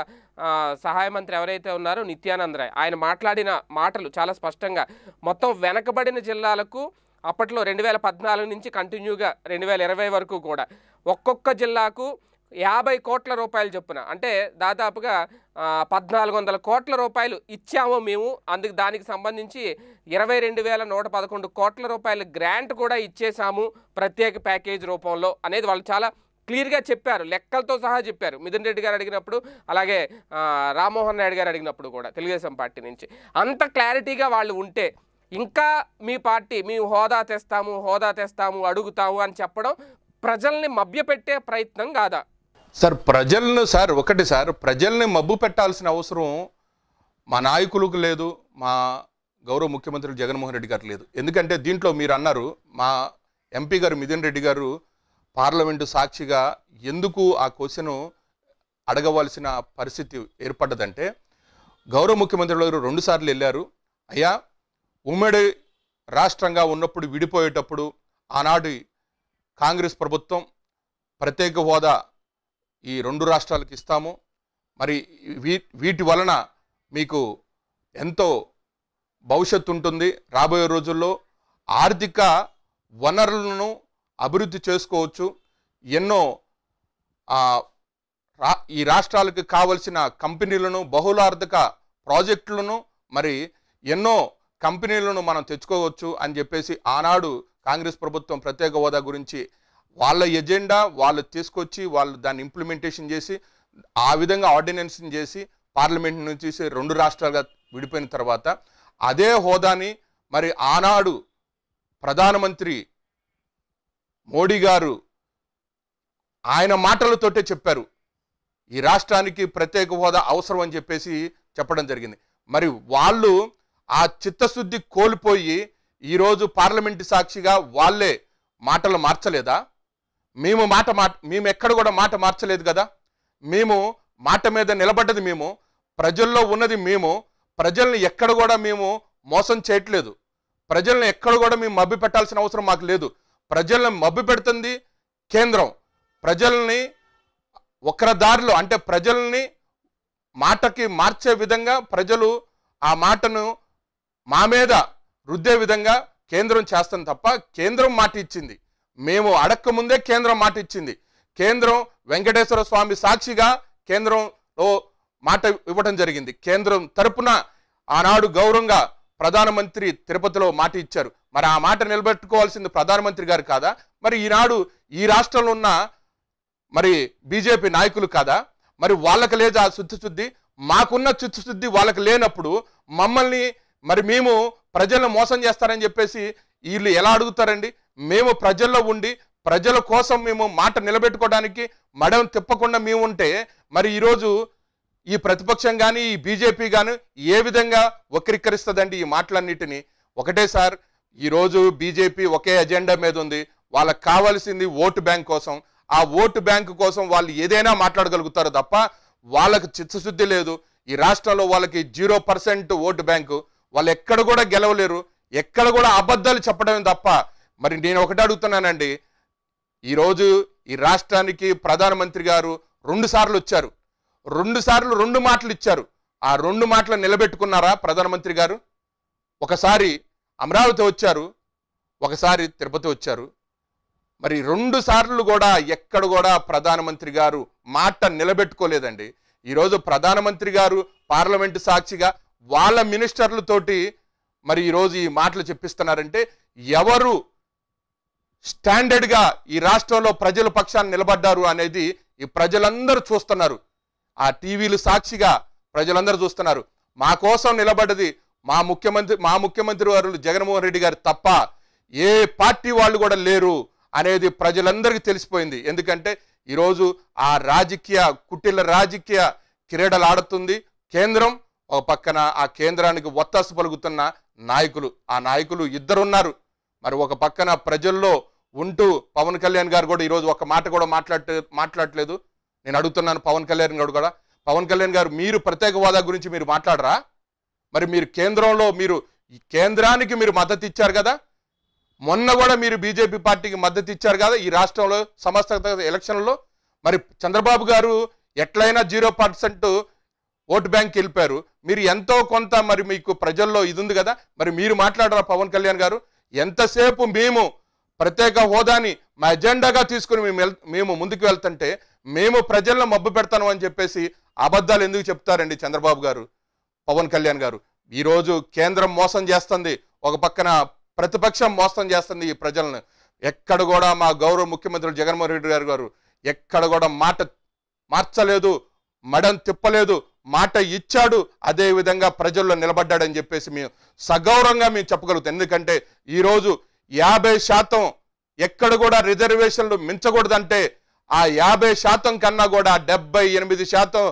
సహాయ మంత్రి ఎవరైతే ఉన్నారో నిత్యానంద రాయ్ ఆయన మాట్లాడిన మాటలు చాలా స్పష్టంగా మొత్తం వెనకబడిన జిల్లాలకు అప్పట్లో రెండు నుంచి కంటిన్యూగా రెండు వరకు కూడా ఒక్కొక్క జిల్లాకు యాభై కోట్ల రూపాయలు చొప్పున అంటే దాదాపుగా పద్నాలుగు వందల కోట్ల రూపాయలు ఇచ్చాము మేము అందుకు దానికి సంబంధించి ఇరవై రెండు వేల నూట పదకొండు కోట్ల రూపాయల గ్రాంట్ కూడా ఇచ్చేసాము ప్రత్యేక ప్యాకేజ్ రూపంలో అనేది వాళ్ళు చాలా క్లియర్గా చెప్పారు లెక్కలతో సహా చెప్పారు మిథున్ రెడ్డి గారు అడిగినప్పుడు అలాగే రామ్మోహన్ నాయుడు గారు అడిగినప్పుడు కూడా తెలుగుదేశం పార్టీ నుంచి అంత క్లారిటీగా వాళ్ళు ఉంటే ఇంకా మీ పార్టీ మేము హోదా తెస్తాము హోదా తెస్తాము అడుగుతాము అని చెప్పడం ప్రజల్ని మభ్యపెట్టే ప్రయత్నం కాదా సార్ ప్రజలను సార్ ఒకటి సార్ ప్రజల్ని మబ్బు పెట్టాల్సిన అవసరం మా నాయకులకు లేదు మా గౌరవ ముఖ్యమంత్రి జగన్మోహన్ రెడ్డి గారు లేదు ఎందుకంటే దీంట్లో మీరు అన్నారు మా ఎంపీ గారు మిథున్ రెడ్డి గారు పార్లమెంటు సాక్షిగా ఎందుకు ఆ క్వశ్చన్ అడగవలసిన పరిస్థితి ఏర్పడ్డదంటే గౌరవ ముఖ్యమంత్రి గారు రెండుసార్లు వెళ్ళారు అయ్యా ఉమ్మడి రాష్ట్రంగా ఉన్నప్పుడు విడిపోయేటప్పుడు ఆనాటి కాంగ్రెస్ ప్రభుత్వం ప్రత్యేక హోదా ఈ రెండు రాష్ట్రాలకు ఇస్తాము మరి వీ వీటి వలన మీకు ఎంతో భవిష్యత్తు ఉంటుంది రాబోయే రోజుల్లో ఆర్థిక వనరులను అభివృద్ధి చేసుకోవచ్చు ఎన్నో ఈ రాష్ట్రాలకు కావలసిన కంపెనీలను బహుళార్థక ప్రాజెక్టులను మరి ఎన్నో కంపెనీలను మనం తెచ్చుకోవచ్చు అని చెప్పేసి ఆనాడు కాంగ్రెస్ ప్రభుత్వం ప్రత్యేక హోదా గురించి వాళ్ళ ఎజెండా వాళ్ళు తీసుకొచ్చి వాళ్ళు దాన్ని ఇంప్లిమెంటేషన్ చేసి ఆ విధంగా ఆర్డినెన్స్ని చేసి పార్లమెంట్ నుంచి రెండు రాష్ట్రాలుగా విడిపోయిన తర్వాత అదే హోదాని మరి ఆనాడు ప్రధానమంత్రి మోడీ గారు ఆయన మాటలతోటే చెప్పారు ఈ రాష్ట్రానికి ప్రత్యేక హోదా అవసరం అని చెప్పేసి చెప్పడం జరిగింది మరి వాళ్ళు ఆ చిత్తశుద్ధి కోల్పోయి ఈరోజు పార్లమెంటు సాక్షిగా వాళ్ళే మాటలు మార్చలేదా మేము మాట మా మేము ఎక్కడ కూడా మాట మార్చలేదు కదా మేము మాట మీద నిలబడ్డది మేము ప్రజల్లో ఉన్నది మేము ప్రజల్ని ఎక్కడ కూడా మేము మోసం చేయట్లేదు ప్రజల్ని ఎక్కడ కూడా మేము మబ్బి పెట్టాల్సిన అవసరం మాకు లేదు ప్రజల్ని మబ్బి పెడుతుంది కేంద్రం ప్రజల్ని ఒకరి దారిలో అంటే ప్రజల్ని మాటకి మార్చే విధంగా ప్రజలు ఆ మాటను మా మీద రుద్దే విధంగా కేంద్రం చేస్తాం తప్ప కేంద్రం మాట ఇచ్చింది మేము అడక్క ముందే కేంద్రం మాట ఇచ్చింది కేంద్రం వెంకటేశ్వర స్వామి సాక్షిగా కేంద్రంలో మాట ఇవ్వడం జరిగింది కేంద్రం తరపున ఆనాడు గౌరవంగా ప్రధానమంత్రి తిరుపతిలో మాట ఇచ్చారు మరి ఆ మాట నిలబెట్టుకోవాల్సింది ప్రధానమంత్రి గారు కాదా మరి ఈనాడు ఈ రాష్ట్రంలో ఉన్న మరి బీజేపీ నాయకులు కాదా మరి వాళ్ళకి లేదు ఆ మాకున్న చిత్తశుద్ధి వాళ్ళకి లేనప్పుడు మమ్మల్ని మరి మేము ప్రజలను మోసం చేస్తారని చెప్పేసి వీళ్ళు ఎలా అడుగుతారండి మేము ప్రజల్లో ఉండి ప్రజల కోసం మేము మాట నిలబెట్టుకోవడానికి మడం తిప్పకుండా మేము ఉంటే మరి ఈరోజు ఈ ప్రతిపక్షం కానీ ఈ బీజేపీ కానీ ఏ విధంగా వక్రీకరిస్తుందండి ఈ మాటలన్నిటిని ఒకటే సార్ ఈరోజు బీజేపీ ఒకే ఎజెండా మీద ఉంది వాళ్ళకి కావాల్సింది ఓటు బ్యాంక్ కోసం ఆ ఓటు బ్యాంక్ కోసం వాళ్ళు ఏదైనా మాట్లాడగలుగుతారు తప్ప వాళ్ళకు చిత్తశుద్ధి లేదు ఈ రాష్ట్రంలో వాళ్ళకి జీరో పర్సెంట్ ఓటు బ్యాంకు వాళ్ళు ఎక్కడ కూడా గెలవలేరు ఎక్కడ కూడా అబద్ధాలు చెప్పడమే తప్ప మరి నేను ఒకటి అడుగుతున్నానండి ఈరోజు ఈ రాష్ట్రానికి ప్రధానమంత్రి గారు రెండుసార్లు వచ్చారు రెండుసార్లు రెండు మాటలు ఇచ్చారు ఆ రెండు మాటలు నిలబెట్టుకున్నారా ప్రధానమంత్రి గారు ఒకసారి అమరావతి వచ్చారు ఒకసారి తిరుపతి వచ్చారు మరి రెండు సార్లు కూడా ఎక్కడ కూడా ప్రధానమంత్రి గారు మాట నిలబెట్టుకోలేదండి ఈరోజు ప్రధానమంత్రి గారు పార్లమెంటు సాక్షిగా వాళ్ళ మినిస్టర్లతోటి మరి ఈరోజు ఈ మాటలు చెప్పిస్తున్నారంటే ఎవరు స్టాండర్డ్గా ఈ రాష్ట్రంలో ప్రజల పక్షాన్ని నిలబడ్డారు అనేది ఈ ప్రజలందరూ చూస్తున్నారు ఆ టీవీలు సాక్షిగా ప్రజలందరూ చూస్తున్నారు మా కోసం నిలబడ్డది మా ముఖ్యమంత్రి మా ముఖ్యమంత్రి వారు జగన్మోహన్ రెడ్డి గారు తప్ప ఏ పార్టీ వాళ్ళు కూడా లేరు అనేది ప్రజలందరికీ తెలిసిపోయింది ఎందుకంటే ఈరోజు ఆ రాజకీయ కుటిల రాజకీయ క్రీడలు ఆడుతుంది కేంద్రం ఒక పక్కన ఆ కేంద్రానికి ఒత్తాసు పలుకుతున్న నాయకులు ఆ నాయకులు ఇద్దరున్నారు మరి ఒక పక్కన ప్రజల్లో ఉంటూ పవన్ కళ్యాణ్ గారు కూడా ఈరోజు ఒక మాట కూడా మాట్లాడే మాట్లాడలేదు నేను అడుగుతున్నాను పవన్ కళ్యాణ్ గారు కూడా పవన్ కళ్యాణ్ గారు మీరు ప్రత్యేక హోదా గురించి మీరు మాట్లాడరా మరి మీరు కేంద్రంలో మీరు కేంద్రానికి మీరు మద్దతు ఇచ్చారు కదా మొన్న కూడా మీరు బీజేపీ పార్టీకి మద్దతు ఇచ్చారు కదా ఈ రాష్ట్రంలో సమస్త ఎలక్షన్లో మరి చంద్రబాబు గారు ఎట్లయినా జీరో పర్సెంట్ ఓటు బ్యాంక్ వెళ్ళిపోయారు మీరు ఎంతో కొంత మరి మీకు ప్రజల్లో ఇది ఉంది కదా మరి మీరు మాట్లాడరా పవన్ కళ్యాణ్ గారు ఎంతసేపు మేము ప్రత్యేక హోదాని మా ఎజెండాగా తీసుకుని మేము మేము ముందుకు వెళ్తుంటే మేము ప్రజలను మబ్బు పెడతాను అని చెప్పేసి అబద్ధాలు ఎందుకు చెప్తారండి చంద్రబాబు గారు పవన్ కళ్యాణ్ గారు ఈరోజు కేంద్రం మోసం చేస్తుంది ఒక పక్కన ప్రతిపక్షం మోసం చేస్తుంది ఈ ప్రజలను ఎక్కడ కూడా మా గౌరవ ముఖ్యమంత్రులు జగన్మోహన్ రెడ్డి గారు గారు ఎక్కడ కూడా మాట మార్చలేదు మడం తిప్పలేదు మాట ఇచ్చాడు అదే విధంగా ప్రజల్లో నిలబడ్డాడని చెప్పేసి మేము సగౌరవంగా మేము చెప్పగలుగుతాం ఎందుకంటే ఈరోజు యాభై శాతం ఎక్కడ కూడా రిజర్వేషన్లు మించకూడదంటే ఆ యాభై శాతం కన్నా కూడా డెబ్బై ఎనిమిది శాతం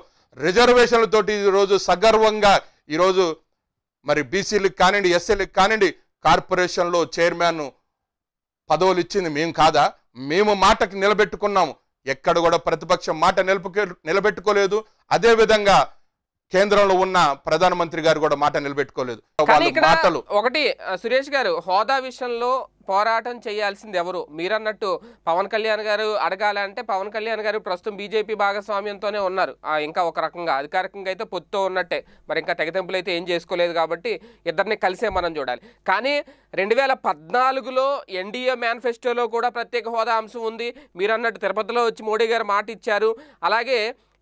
రిజర్వేషన్లతోటి ఈరోజు సగర్వంగా ఈరోజు మరి బీసీలకు కానివ్వండి ఎస్సీలకు కానివ్వండి కార్పొరేషన్లో చైర్మన్ పదవులు ఇచ్చింది మేము కాదా మేము మాటకి నిలబెట్టుకున్నాము ఎక్కడ కూడా ప్రతిపక్షం మాట నిలబె నిలబెట్టుకోలేదు అదేవిధంగా కేంద్రంలో ఉన్న ప్రధానమంత్రి గారు కూడా మాట నిలబెట్టుకోలేదు ఒకటి సురేష్ గారు హోదా విషయంలో పోరాటం చేయాల్సింది ఎవరు మీరన్నట్టు పవన్ కళ్యాణ్ గారు అడగాలంటే పవన్ కళ్యాణ్ గారు ప్రస్తుతం బీజేపీ భాగస్వామ్యంతోనే ఉన్నారు ఇంకా ఒక రకంగా అధికారికంగా అయితే పొత్తుతో ఉన్నట్టే మరి ఇంకా తెగతింపులు అయితే ఏం చేసుకోలేదు కాబట్టి ఇద్దరిని కలిసే మనం చూడాలి కానీ రెండు వేల పద్నాలుగులో ఎన్డీఏ మేనిఫెస్టోలో కూడా ప్రత్యేక హోదా అంశం ఉంది మీరన్నట్టు తిరుపతిలో వచ్చి మోడీ గారు మాట ఇచ్చారు అలాగే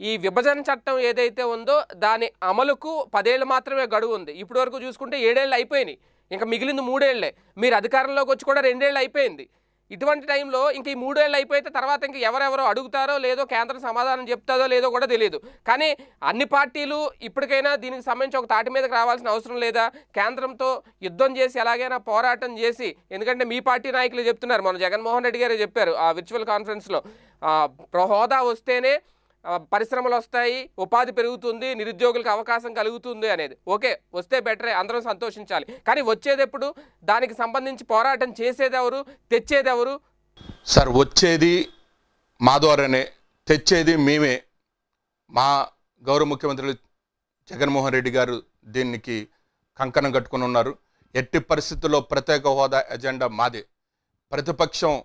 ఈ విభజన చట్టం ఏదైతే ఉందో దాని అమలుకు పదేళ్ళు మాత్రమే గడువు ఉంది ఇప్పటి వరకు చూసుకుంటే ఏడేళ్ళు అయిపోయినాయి ఇంకా మిగిలింది మూడేళ్లే మీరు అధికారంలోకి వచ్చి కూడా రెండేళ్ళు అయిపోయింది ఇటువంటి టైంలో ఇంక ఈ మూడేళ్ళు అయిపోయితే తర్వాత ఇంక ఎవరెవరో అడుగుతారో లేదో కేంద్రం సమాధానం చెప్తారో లేదో కూడా తెలియదు కానీ అన్ని పార్టీలు ఇప్పటికైనా దీనికి సంబంధించి ఒక తాటి మీదకి రావాల్సిన అవసరం లేదా కేంద్రంతో యుద్ధం చేసి ఎలాగైనా పోరాటం చేసి ఎందుకంటే మీ పార్టీ నాయకులు చెప్తున్నారు మన జగన్మోహన్ రెడ్డి గారు చెప్పారు ఆ విర్చువల్ కాన్ఫరెన్స్లో హోదా వస్తేనే పరిశ్రమలు వస్తాయి ఉపాధి పెరుగుతుంది నిరుద్యోగులకు అవకాశం కలుగుతుంది అనేది ఓకే వస్తే బెటరే అందరం సంతోషించాలి కానీ వచ్చేటప్పుడు దానికి సంబంధించి పోరాటం చేసేదెవరు తెచ్చేదెవరు సార్ వచ్చేది మా ద్వారానే తెచ్చేది మేమే మా గౌరవ ముఖ్యమంత్రులు జగన్మోహన్ రెడ్డి గారు దీనికి కంకణం కట్టుకుని ఉన్నారు ఎట్టి పరిస్థితుల్లో ప్రత్యేక హోదా ఎజెండా మాదే ప్రతిపక్షం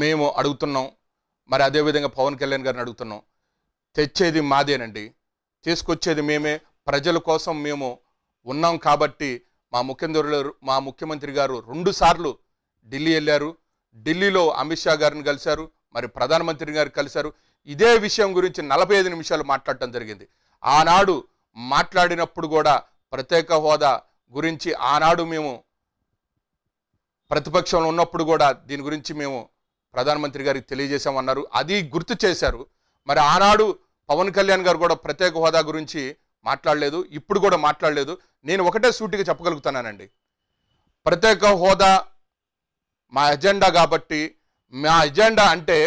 మేము అడుగుతున్నాం మరి అదేవిధంగా పవన్ కళ్యాణ్ గారిని అడుగుతున్నాం తెచ్చేది మాదేనండి తీసుకొచ్చేది మేమే ప్రజల కోసం మేము ఉన్నాం కాబట్టి మా ముఖ్యమంత్రి మా ముఖ్యమంత్రి గారు రెండుసార్లు ఢిల్లీ వెళ్ళారు ఢిల్లీలో అమిత్ షా గారిని కలిశారు మరి ప్రధానమంత్రి గారు కలిశారు ఇదే విషయం గురించి నలభై ఐదు నిమిషాలు మాట్లాడటం జరిగింది ఆనాడు మాట్లాడినప్పుడు కూడా ప్రత్యేక హోదా గురించి ఆనాడు మేము ప్రతిపక్షంలో ఉన్నప్పుడు కూడా దీని గురించి మేము ప్రధానమంత్రి గారికి తెలియజేశామన్నారు అది గుర్తు చేశారు మరి ఆనాడు పవన్ కళ్యాణ్ గారు కూడా ప్రత్యేక హోదా గురించి మాట్లాడలేదు ఇప్పుడు కూడా మాట్లాడలేదు నేను ఒకటే సూటిగా చెప్పగలుగుతున్నానండి ప్రత్యేక హోదా మా ఎజెండా కాబట్టి మా ఎజెండా అంటే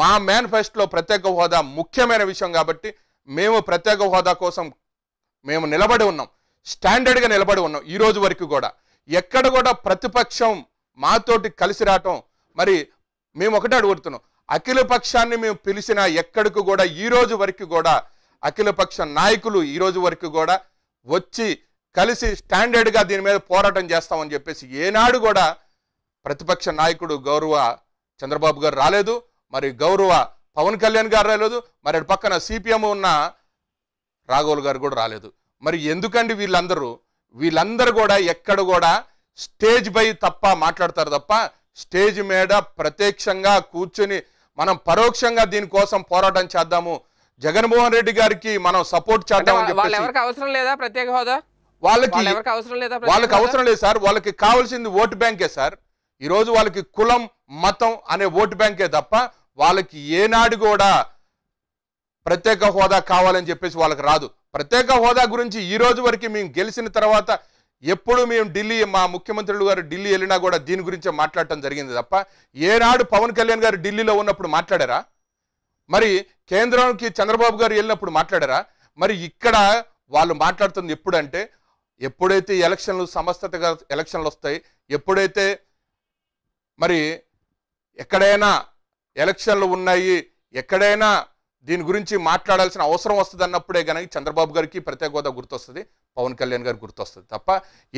మా మేనిఫెస్టోలో ప్రత్యేక హోదా ముఖ్యమైన విషయం కాబట్టి మేము ప్రత్యేక హోదా కోసం మేము నిలబడి ఉన్నాం స్టాండర్డ్గా నిలబడి ఉన్నాం ఈ రోజు వరకు కూడా ఎక్కడ కూడా ప్రతిపక్షం మాతోటి కలిసి రావటం మరి మేము ఒకటే అడుగుతున్నాం అఖిల పక్షాన్ని మేము పిలిచిన ఎక్కడికి కూడా ఈ రోజు వరకు కూడా అఖిల పక్ష నాయకులు ఈ రోజు వరకు కూడా వచ్చి కలిసి స్టాండర్డ్గా దీని మీద పోరాటం చేస్తామని చెప్పేసి ఏనాడు కూడా ప్రతిపక్ష నాయకుడు గౌరవ చంద్రబాబు గారు రాలేదు మరి గౌరవ పవన్ కళ్యాణ్ గారు రాలేదు మరి పక్కన సిపిఎం ఉన్న రాఘవులు గారు కూడా రాలేదు మరి ఎందుకండి వీళ్ళందరూ వీళ్ళందరూ కూడా ఎక్కడ కూడా స్టేజ్ బై తప్ప మాట్లాడతారు తప్ప స్టేజ్ మీద ప్రత్యక్షంగా కూర్చుని మనం పరోక్షంగా దీనికోసం పోరాటం చేద్దాము జగన్మోహన్ రెడ్డి గారికి మనం సపోర్ట్ చేద్దాం అవసరం లేదా ప్రత్యేక హోదా వాళ్ళకి అవసరం లేదా వాళ్ళకి అవసరం లేదు సార్ వాళ్ళకి కావాల్సింది ఓటు బ్యాంకే సార్ ఈరోజు వాళ్ళకి కులం మతం అనే ఓటు బ్యాంకే తప్ప వాళ్ళకి ఏనాడు కూడా ప్రత్యేక హోదా కావాలని చెప్పేసి వాళ్ళకి రాదు ప్రత్యేక హోదా గురించి ఈ రోజు వరకు మేము గెలిచిన తర్వాత ఎప్పుడు మేము ఢిల్లీ మా ముఖ్యమంత్రులు గారు ఢిల్లీ వెళ్ళినా కూడా దీని గురించి మాట్లాడటం జరిగింది తప్ప ఏనాడు పవన్ కళ్యాణ్ గారు ఢిల్లీలో ఉన్నప్పుడు మాట్లాడారా మరి కేంద్రానికి చంద్రబాబు గారు వెళ్ళినప్పుడు మాట్లాడారా మరి ఇక్కడ వాళ్ళు మాట్లాడుతుంది ఎప్పుడంటే ఎప్పుడైతే ఎలక్షన్లు సమస్తగా ఎలక్షన్లు వస్తాయి ఎప్పుడైతే మరి ఎక్కడైనా ఎలక్షన్లు ఉన్నాయి ఎక్కడైనా దీని గురించి మాట్లాడాల్సిన అవసరం వస్తుంది అన్నప్పుడే కనుక చంద్రబాబు గారికి ప్రత్యేక హోదా గుర్తొస్తుంది పవన్ కళ్యాణ్ గారు గుర్తొస్తుంది తప్ప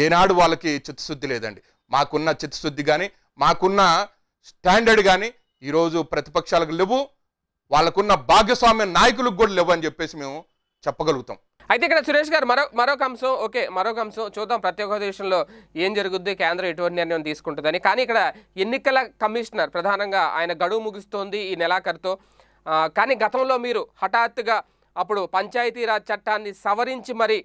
ఏనాడు వాళ్ళకి చిత్తశుద్ధి లేదండి మాకున్న చిత్తశుద్ధి కానీ మాకున్న స్టాండర్డ్ కానీ ఈరోజు ప్రతిపక్షాలకు లేవు వాళ్ళకున్న భాగస్వామ్య నాయకులకు కూడా లేవు అని చెప్పేసి మేము చెప్పగలుగుతాం అయితే ఇక్కడ సురేష్ గారు మరో మరొక అంశం ఓకే మరొక అంశం చూద్దాం ప్రత్యేక దేశంలో ఏం జరుగుద్ది కేంద్రం ఎటువంటి నిర్ణయం తీసుకుంటుందని కానీ ఇక్కడ ఎన్నికల కమిషనర్ ప్రధానంగా ఆయన గడువు ముగుస్తోంది ఈ నెలాఖరుతో కానీ గతంలో మీరు హఠాత్తుగా అప్పుడు పంచాయతీరాజ్ చట్టాన్ని సవరించి మరి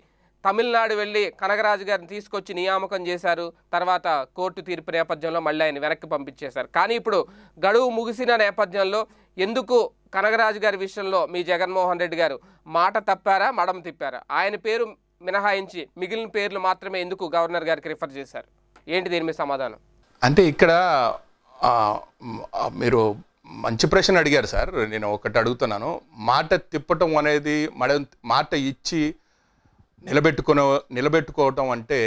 తమిళనాడు వెళ్ళి కనకరాజు గారిని తీసుకొచ్చి నియామకం చేశారు తర్వాత కోర్టు తీర్పు నేపథ్యంలో మళ్ళీ ఆయన వెనక్కి పంపించేశారు కానీ ఇప్పుడు గడువు ముగిసిన నేపథ్యంలో ఎందుకు కనకరాజు గారి విషయంలో మీ జగన్మోహన్ రెడ్డి గారు మాట తప్పారా మడం తిప్పారా ఆయన పేరు మినహాయించి మిగిలిన పేర్లు మాత్రమే ఎందుకు గవర్నర్ గారికి రిఫర్ చేశారు ఏంటి దీని మీద సమాధానం అంటే ఇక్కడ మీరు మంచి ప్రశ్న అడిగారు సార్ నేను ఒకటి అడుగుతున్నాను మాట తిప్పటం అనేది మడ మాట ఇచ్చి నిలబెట్టుకునే నిలబెట్టుకోవటం అంటే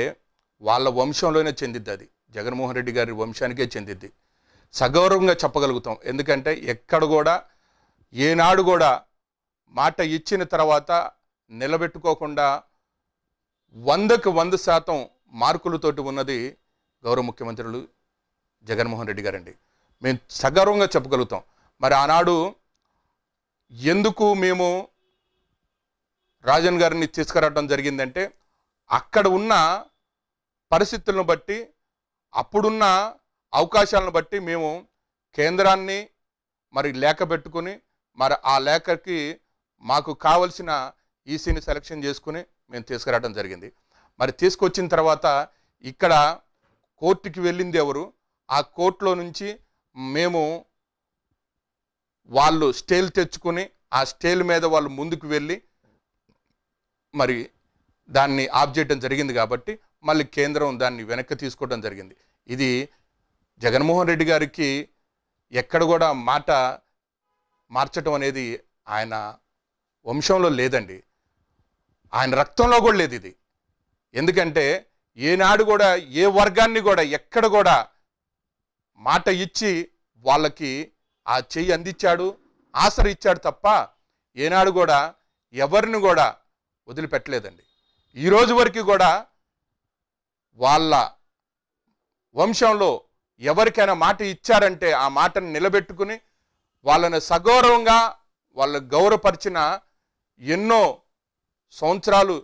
వాళ్ళ వంశంలోనే చెందిద్ది అది జగన్మోహన్ రెడ్డి గారి వంశానికే చెందిద్ది సగౌరవంగా చెప్పగలుగుతాం ఎందుకంటే ఎక్కడ కూడా ఏనాడు కూడా మాట ఇచ్చిన తర్వాత నిలబెట్టుకోకుండా వందకు వంద శాతం మార్కులతోటి ఉన్నది గౌరవ ముఖ్యమంత్రులు జగన్మోహన్ రెడ్డి గారండి మేము సగర్వంగా చెప్పగలుగుతాం మరి ఆనాడు ఎందుకు మేము రాజన్ గారిని తీసుకురావడం జరిగిందంటే అక్కడ ఉన్న పరిస్థితులను బట్టి అప్పుడున్న అవకాశాలను బట్టి మేము కేంద్రాన్ని మరి లేఖ పెట్టుకుని మరి ఆ లేఖకి మాకు కావలసిన ఈసీని సెలక్షన్ చేసుకుని మేము తీసుకురావడం జరిగింది మరి తీసుకొచ్చిన తర్వాత ఇక్కడ కోర్టుకి వెళ్ళింది ఎవరు ఆ కోర్టులో నుంచి మేము వాళ్ళు స్టేలు తెచ్చుకొని ఆ స్టేల్ మీద వాళ్ళు ముందుకు వెళ్ళి మరి దాన్ని ఆప్ చేయడం జరిగింది కాబట్టి మళ్ళీ కేంద్రం దాన్ని వెనక్కి తీసుకోవడం జరిగింది ఇది జగన్మోహన్ రెడ్డి గారికి ఎక్కడ కూడా మాట మార్చడం అనేది ఆయన వంశంలో లేదండి ఆయన రక్తంలో కూడా లేదు ఇది ఎందుకంటే ఏనాడు కూడా ఏ వర్గాన్ని కూడా ఎక్కడ కూడా మాట ఇచ్చి వాళ్ళకి ఆ చెయ్యి అందించాడు ఆసరి ఇచ్చాడు తప్ప ఏనాడు కూడా ఎవరిని కూడా వదిలిపెట్టలేదండి ఈరోజు వరకు కూడా వాళ్ళ వంశంలో ఎవరికైనా మాట ఇచ్చారంటే ఆ మాటను నిలబెట్టుకుని వాళ్ళని సగౌరవంగా వాళ్ళు గౌరవపరిచిన ఎన్నో సంవత్సరాలు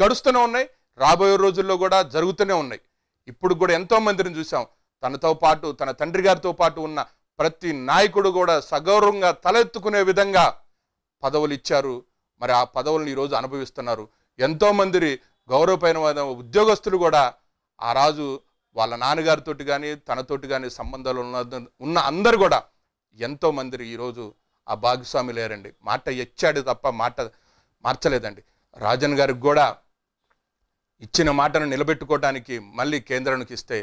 గడుస్తూనే ఉన్నాయి రాబోయే రోజుల్లో కూడా జరుగుతూనే ఉన్నాయి ఇప్పుడు కూడా ఎంతో మందిని చూసాం తనతో పాటు తన తండ్రి గారితో పాటు ఉన్న ప్రతి నాయకుడు కూడా సగౌరవంగా తలెత్తుకునే విధంగా పదవులు ఇచ్చారు మరి ఆ పదవులను ఈరోజు అనుభవిస్తున్నారు ఎంతోమంది గౌరవపైన ఉద్యోగస్తులు కూడా ఆ రాజు వాళ్ళ నాన్నగారితోటి కానీ తనతోటి కానీ సంబంధాలు ఉన్న ఉన్న అందరు కూడా ఎంతోమంది ఈరోజు ఆ భాగస్వామి లేరండి మాట ఎచ్చాడు తప్ప మాట మార్చలేదండి రాజన్ గారికి కూడా ఇచ్చిన మాటను నిలబెట్టుకోవడానికి మళ్ళీ కేంద్రానికి ఇస్తే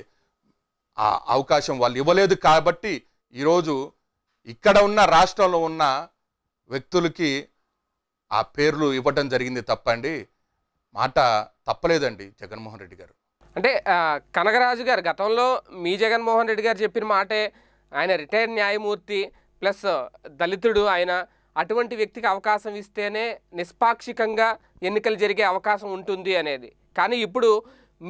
ఆ అవకాశం వాళ్ళు ఇవ్వలేదు కాబట్టి ఈరోజు ఇక్కడ ఉన్న రాష్ట్రంలో ఉన్న వ్యక్తులకి ఆ పేర్లు ఇవ్వడం జరిగింది తప్పండి మాట తప్పలేదండి జగన్మోహన్ రెడ్డి గారు అంటే కనగరాజు గారు గతంలో మీ జగన్మోహన్ రెడ్డి గారు చెప్పిన మాటే ఆయన రిటైర్డ్ న్యాయమూర్తి ప్లస్ దళితుడు ఆయన అటువంటి వ్యక్తికి అవకాశం ఇస్తేనే నిష్పాక్షికంగా ఎన్నికలు జరిగే అవకాశం ఉంటుంది అనేది కానీ ఇప్పుడు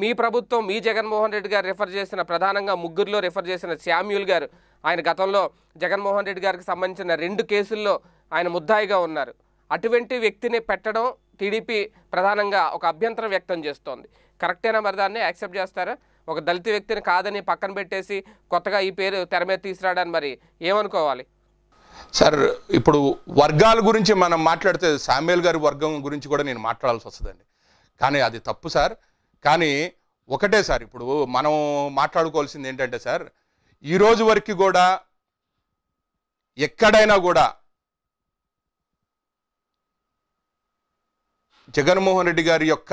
మీ ప్రభుత్వం మీ జగన్మోహన్ రెడ్డి గారు రిఫర్ చేసిన ప్రధానంగా ముగ్గురులో రిఫర్ చేసిన శామ్యుల్ గారు ఆయన గతంలో జగన్మోహన్ రెడ్డి గారికి సంబంధించిన రెండు కేసుల్లో ఆయన ముద్దాయిగా ఉన్నారు అటువంటి వ్యక్తిని పెట్టడం టీడీపీ ప్రధానంగా ఒక అభ్యంతరం వ్యక్తం చేస్తోంది కరెక్టేనా మరి దాన్ని యాక్సెప్ట్ చేస్తారా ఒక దళిత వ్యక్తిని కాదని పక్కన పెట్టేసి కొత్తగా ఈ పేరు తెర మీద తీసుకురాడని మరి ఏమనుకోవాలి సార్ ఇప్పుడు వర్గాల గురించి మనం మాట్లాడితే సామ్యుల్ గారి వర్గం గురించి కూడా నేను మాట్లాడాల్సి వస్తుందండి కానీ అది తప్పు సార్ కానీ ఒకటే సార్ ఇప్పుడు మనం మాట్లాడుకోవాల్సింది ఏంటంటే సార్ ఈరోజు వరకు కూడా ఎక్కడైనా కూడా జగన్మోహన్ రెడ్డి గారి యొక్క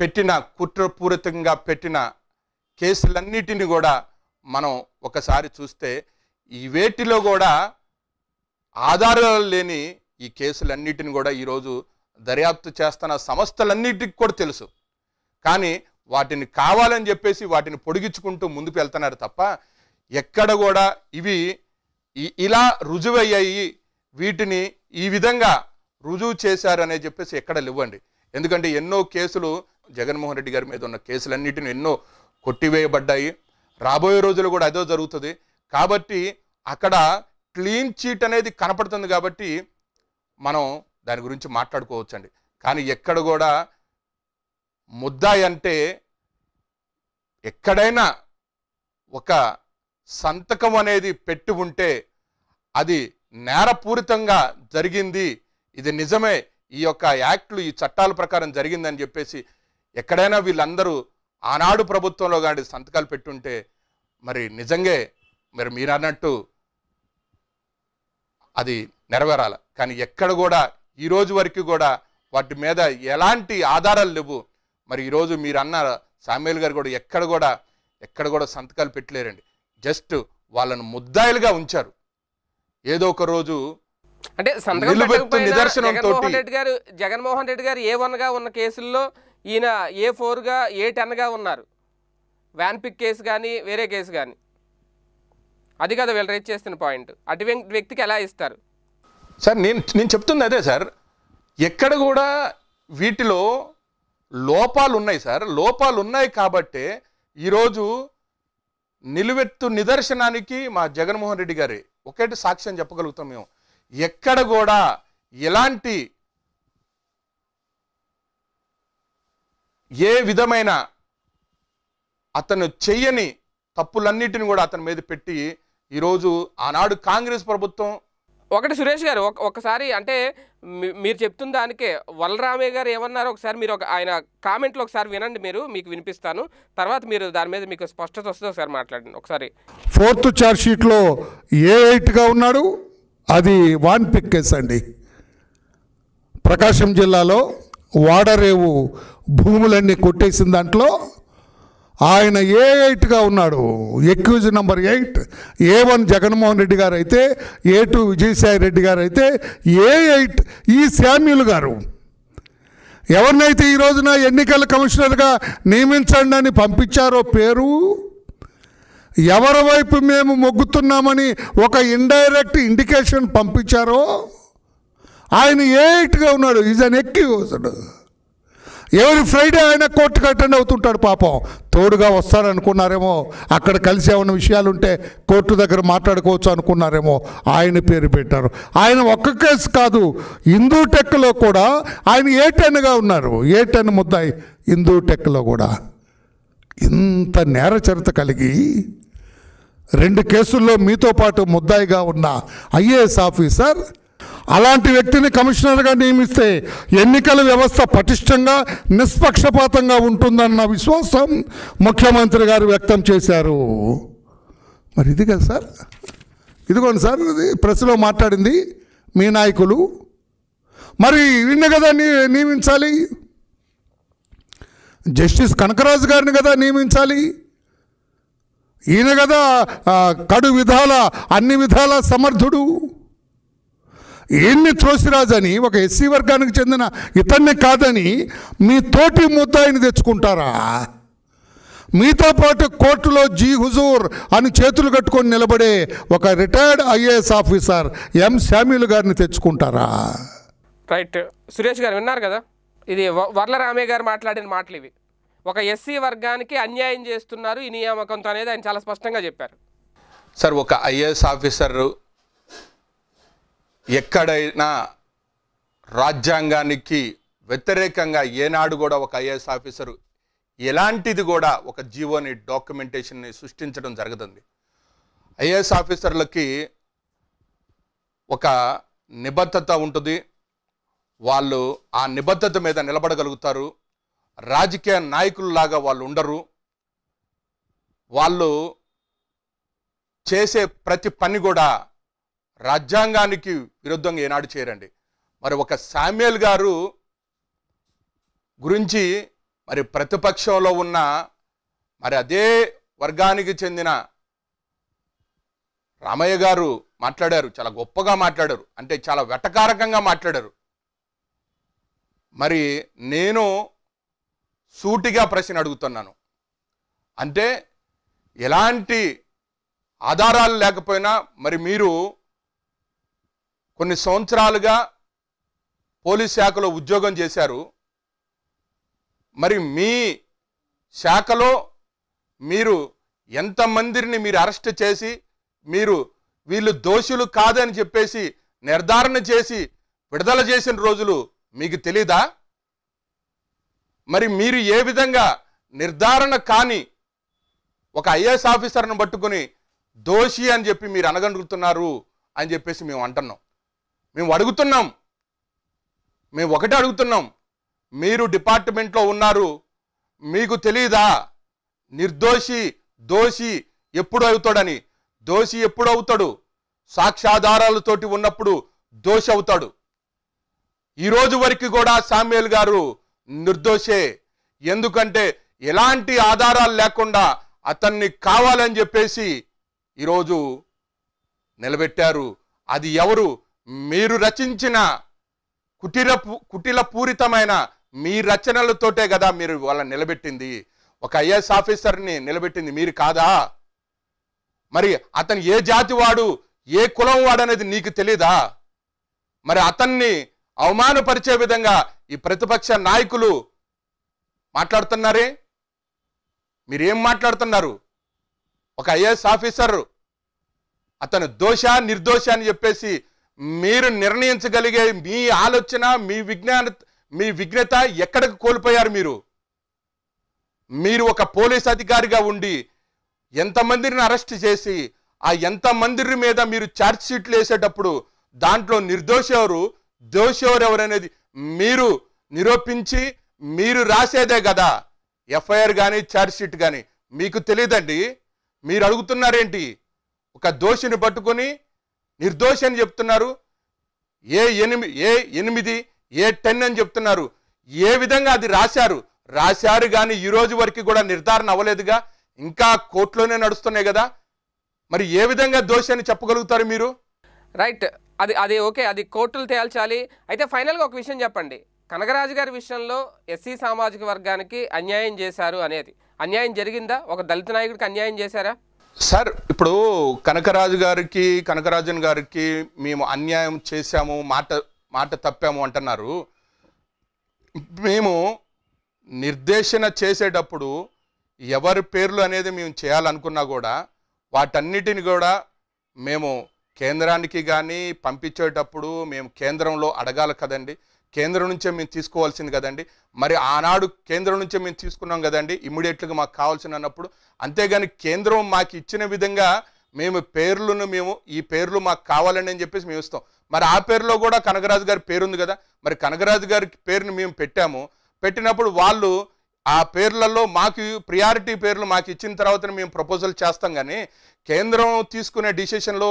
పెట్టిన కుట్రపూరితంగా పెట్టిన కేసులన్నిటిని కూడా మనం ఒకసారి చూస్తే ఈ వేటిలో కూడా ఆధారాలు లేని ఈ కేసులన్నిటిని కూడా ఈరోజు దర్యాప్తు చేస్తున్న సంస్థలన్నిటికి కూడా తెలుసు కానీ వాటిని కావాలని చెప్పేసి వాటిని పొడిగించుకుంటూ ముందుకు వెళ్తున్నారు తప్ప ఎక్కడ కూడా ఇవి ఇలా రుజువయ్యాయి వీటిని ఈ విధంగా రుజువు చేశారనే చెప్పేసి ఎక్కడ లేవండి ఎందుకంటే ఎన్నో కేసులు జగన్మోహన్ రెడ్డి గారి మీద ఉన్న కేసులన్నిటిని ఎన్నో కొట్టివేయబడ్డాయి రాబోయే రోజులు కూడా అదో జరుగుతుంది కాబట్టి అక్కడ క్లీన్ చీట్ అనేది కనపడుతుంది కాబట్టి మనం దాని గురించి మాట్లాడుకోవచ్చండి కానీ ఎక్కడ కూడా ముద్దాయి అంటే ఎక్కడైనా ఒక సంతకం అనేది పెట్టి ఉంటే అది నేరపూరితంగా జరిగింది ఇది నిజమే ఈ యొక్క యాక్ట్లు ఈ చట్టాల ప్రకారం జరిగిందని చెప్పేసి ఎక్కడైనా వీళ్ళందరూ ఆనాడు ప్రభుత్వంలో కానీ సంతకాలు పెట్టుంటే మరి నిజంగా మరి మీరు అన్నట్టు అది నెరవేరాల కానీ ఎక్కడ కూడా ఈరోజు వరకు కూడా వాటి మీద ఎలాంటి ఆధారాలు లేవు మరి ఈరోజు మీరు అన్న సామ్యుల్ గారు కూడా ఎక్కడ కూడా ఎక్కడ కూడా సంతకాలు పెట్టలేరండి జస్ట్ వాళ్ళను ముద్దాయిలుగా ఉంచారు ఏదో ఒక రోజు అంటే సంతకం జగన్మోహన్ రెడ్డి గారు జగన్మోహన్ రెడ్డి గారు ఏ వన్గా ఉన్న కేసుల్లో ఈయన ఏ ఫోర్గా ఏ టెన్గా ఉన్నారు వ్యాన్ పిక్ కేసు కానీ వేరే కేసు కానీ అది కదా వీళ్ళు రేట్ చేస్తున్న పాయింట్ అటు వ్యక్తికి ఎలా ఇస్తారు సార్ నేను నేను చెప్తుంది అదే సార్ ఎక్కడ కూడా వీటిలో లోపాలు ఉన్నాయి సార్ లోపాలు ఉన్నాయి కాబట్టే ఈరోజు నిలువెత్తు నిదర్శనానికి మా జగన్మోహన్ రెడ్డి గారి ఒకటి సాక్ష్యం చెప్పగలుగుతాం మేము ఎక్కడ కూడా ఎలాంటి ఏ విధమైన అతను చెయ్యని తప్పులన్నిటిని కూడా అతని మీద పెట్టి ఈరోజు ఆనాడు కాంగ్రెస్ ప్రభుత్వం ఒకటి సురేష్ గారు ఒకసారి అంటే మీరు చెప్తున్న దానికే వలరామయ్య గారు ఏమన్నారు ఒకసారి మీరు ఒక ఆయన కామెంట్లో ఒకసారి వినండి మీరు మీకు వినిపిస్తాను తర్వాత మీరు దాని మీద మీకు స్పష్టత వస్తుంది ఒకసారి మాట్లాడండి ఒకసారి ఫోర్త్ చార్జ్ షీట్లో ఏ ఎయిట్గా ఉన్నాడు అది వాన్ పిక్కెస్ అండి ప్రకాశం జిల్లాలో వాడరేవు భూములన్నీ కొట్టేసిన దాంట్లో ఆయన ఏ ఎయిట్గా ఉన్నాడు accused number eight A one Jaganmohan Reddy గారు అయితే ఏ టూ విజయసాయి రెడ్డి గారు అయితే ఏ ఎయిట్ ఈ శామ్యులు గారు ఎవరినైతే ఈ రోజున ఎన్నికల కమిషనర్గా నియమించండి అని పంపించారో పేరు ఎవరి వైపు మేము మొగ్గుతున్నామని ఒక ఇండైరెక్ట్ ఇండికేషన్ పంపించారో ఆయన ఏట్గా ఉన్నాడు ఈజ్ అన్ ఎక్కి వస్తాడు ఎవరి ఫ్రైడే ఆయన కోర్టుకు అటెండ్ అవుతుంటాడు పాపం తోడుగా వస్తారనుకున్నారేమో అక్కడ కలిసి ఏమైనా విషయాలు ఉంటే కోర్టు దగ్గర మాట్లాడుకోవచ్చు అనుకున్నారేమో ఆయన పేరు పెట్టారు ఆయన ఒక్క కేసు కాదు హిందూ టెక్లో కూడా ఆయన ఏ టెన్గా ఉన్నారు ఏ టెన్ ముద్దాయి హిందూ టెక్లో కూడా ఇంత నేర చరిత కలిగి రెండు కేసుల్లో మీతో పాటు ముద్దాయిగా ఉన్న ఐఏఎస్ ఆఫీసర్ అలాంటి వ్యక్తిని కమిషనర్గా నియమిస్తే ఎన్నికల వ్యవస్థ పటిష్టంగా నిష్పక్షపాతంగా ఉంటుందన్న విశ్వాసం ముఖ్యమంత్రి గారు వ్యక్తం చేశారు మరి ఇది కదా సార్ ఇదిగోండి సార్ ప్రెస్లో మాట్లాడింది మీ నాయకులు మరి విన్న కదా నియమించాలి జస్టిస్ కనకరాజు గారిని కదా నియమించాలి ఈయన కదా కడు విధాల అన్ని విధాల సమర్థుడు ఈయన్ని త్రోసిరాజని ఒక ఎస్సీ వర్గానికి చెందిన ఇతన్ని కాదని మీ తోటి ముద్దాయిని తెచ్చుకుంటారా మీతో పాటు కోర్టులో జీ హుజూర్ అని చేతులు కట్టుకొని నిలబడే ఒక retired IAS officer M Samuel గారిని తెచ్చుకుంటారా రైట్ సురేష్ గారు విన్నారు కదా ఇది వర్లరామయ్య గారు మాట్లాడిన మాటలు ఇవి ఒక ఎస్సీ వర్గానికి అన్యాయం చేస్తున్నారు ఈ నియామకంతో అనేది ఆయన చాలా స్పష్టంగా చెప్పారు సార్ ఒక ఐఏఎస్ ఆఫీసరు ఎక్కడైనా రాజ్యాంగానికి వ్యతిరేకంగా ఏనాడు కూడా ఒక ఐఏఎస్ ఆఫీసరు ఎలాంటిది కూడా ఒక జీవోని డాక్యుమెంటేషన్ని సృష్టించడం జరుగుతుంది ఐఏఎస్ ఆఫీసర్లకి ఒక నిబద్ధత ఉంటుంది వాళ్ళు ఆ నిబద్ధత మీద నిలబడగలుగుతారు రాజకీయ లాగా వాళ్ళు ఉండరు వాళ్ళు చేసే ప్రతి పని కూడా రాజ్యాంగానికి విరుద్ధంగా ఏనాడు చేయరండి మరి ఒక శామ్యుల్ గారు గురించి మరి ప్రతిపక్షంలో ఉన్న మరి అదే వర్గానికి చెందిన రామయ్య గారు మాట్లాడారు చాలా గొప్పగా మాట్లాడారు అంటే చాలా వెటకారకంగా మాట్లాడారు మరి నేను సూటిగా ప్రశ్న అడుగుతున్నాను అంటే ఎలాంటి ఆధారాలు లేకపోయినా మరి మీరు కొన్ని సంవత్సరాలుగా పోలీస్ శాఖలో ఉద్యోగం చేశారు మరి మీ శాఖలో మీరు ఎంతమందిని మీరు అరెస్ట్ చేసి మీరు వీళ్ళు దోషులు కాదని చెప్పేసి నిర్ధారణ చేసి విడుదల చేసిన రోజులు మీకు తెలీదా మరి మీరు ఏ విధంగా నిర్ధారణ కాని ఒక ఐఏఎస్ ఆఫీసర్ను పట్టుకొని దోషి అని చెప్పి మీరు అనగలుగుతున్నారు అని చెప్పేసి మేము అంటున్నాం మేము అడుగుతున్నాం మేము ఒకటే అడుగుతున్నాం మీరు డిపార్ట్మెంట్లో ఉన్నారు మీకు తెలీదా నిర్దోషి దోషి ఎప్పుడు అవుతాడని దోషి ఎప్పుడు అవుతాడు సాక్ష్యాధారాలతోటి ఉన్నప్పుడు దోషి అవుతాడు ఈరోజు వరకు కూడా సామ్యుల్ గారు నిర్దోషే ఎందుకంటే ఎలాంటి ఆధారాలు లేకుండా అతన్ని కావాలని చెప్పేసి ఈరోజు నిలబెట్టారు అది ఎవరు మీరు రచించిన కుటీర కుటిల పూరితమైన మీ రచనలతోటే కదా మీరు వాళ్ళని నిలబెట్టింది ఒక ఐఏఎస్ ఆఫీసర్ని నిలబెట్టింది మీరు కాదా మరి అతను ఏ జాతి వాడు ఏ కులం వాడు అనేది నీకు తెలీదా మరి అతన్ని అవమానపరిచే విధంగా ఈ ప్రతిపక్ష నాయకులు మాట్లాడుతున్నారే మీరేం మాట్లాడుతున్నారు ఒక ఐఏఎస్ ఆఫీసర్ అతను దోష నిర్దోష అని చెప్పేసి మీరు నిర్ణయించగలిగే మీ ఆలోచన మీ విజ్ఞాన మీ విజ్ఞత ఎక్కడికి కోల్పోయారు మీరు మీరు ఒక పోలీస్ అధికారిగా ఉండి ఎంతమందిని అరెస్ట్ చేసి ఆ ఎంతమంది మీద మీరు ఛార్జ్ షీట్లు వేసేటప్పుడు దాంట్లో నిర్దోషి ఎవరు దోషి ఎవరెవరనేది మీరు నిరూపించి మీరు రాసేదే కదా ఎఫ్ఐఆర్ కానీ ఛార్జ్షీట్ కానీ మీకు తెలియదండి మీరు అడుగుతున్నారేంటి ఒక దోషిని పట్టుకొని నిర్దోషి అని చెప్తున్నారు ఏ ఎనిమి ఏ ఎనిమిది ఏ టెన్ అని చెప్తున్నారు ఏ విధంగా అది రాశారు రాశారు కానీ ఈరోజు వరకు కూడా నిర్ధారణ అవ్వలేదుగా ఇంకా కోర్టులోనే నడుస్తున్నాయి కదా మరి ఏ విధంగా దోషి అని చెప్పగలుగుతారు మీరు రైట్ అది అది ఓకే అది కోర్టులు తేల్చాలి అయితే ఫైనల్గా ఒక విషయం చెప్పండి కనకరాజు గారి విషయంలో ఎస్సీ సామాజిక వర్గానికి అన్యాయం చేశారు అనేది అన్యాయం జరిగిందా ఒక దళిత నాయకుడికి అన్యాయం చేశారా సార్ ఇప్పుడు కనకరాజు గారికి కనకరాజన్ గారికి మేము అన్యాయం చేశాము మాట మాట తప్పాము అంటున్నారు మేము నిర్దేశన చేసేటప్పుడు ఎవరి పేర్లు అనేది మేము చేయాలనుకున్నా కూడా వాటన్నిటిని కూడా మేము కేంద్రానికి కానీ పంపించేటప్పుడు మేము కేంద్రంలో అడగాలి కదండి కేంద్రం నుంచే మేము తీసుకోవాల్సింది కదండి మరి ఆనాడు కేంద్రం నుంచే మేము తీసుకున్నాం కదండి ఇమ్మీడియట్గా మాకు కావాల్సింది అన్నప్పుడు అంతేగాని కేంద్రం మాకు ఇచ్చిన విధంగా మేము పేర్లను మేము ఈ పేర్లు మాకు కావాలని అని చెప్పేసి మేము ఇస్తాం మరి ఆ పేరులో కూడా కనకరాజు గారి పేరు ఉంది కదా మరి కనకరాజు గారి పేరుని మేము పెట్టాము పెట్టినప్పుడు వాళ్ళు ఆ పేర్లలో మాకు ప్రియారిటీ పేర్లు మాకు ఇచ్చిన తర్వాత మేము ప్రపోజల్ చేస్తాం కానీ కేంద్రం తీసుకునే డిసిషన్లో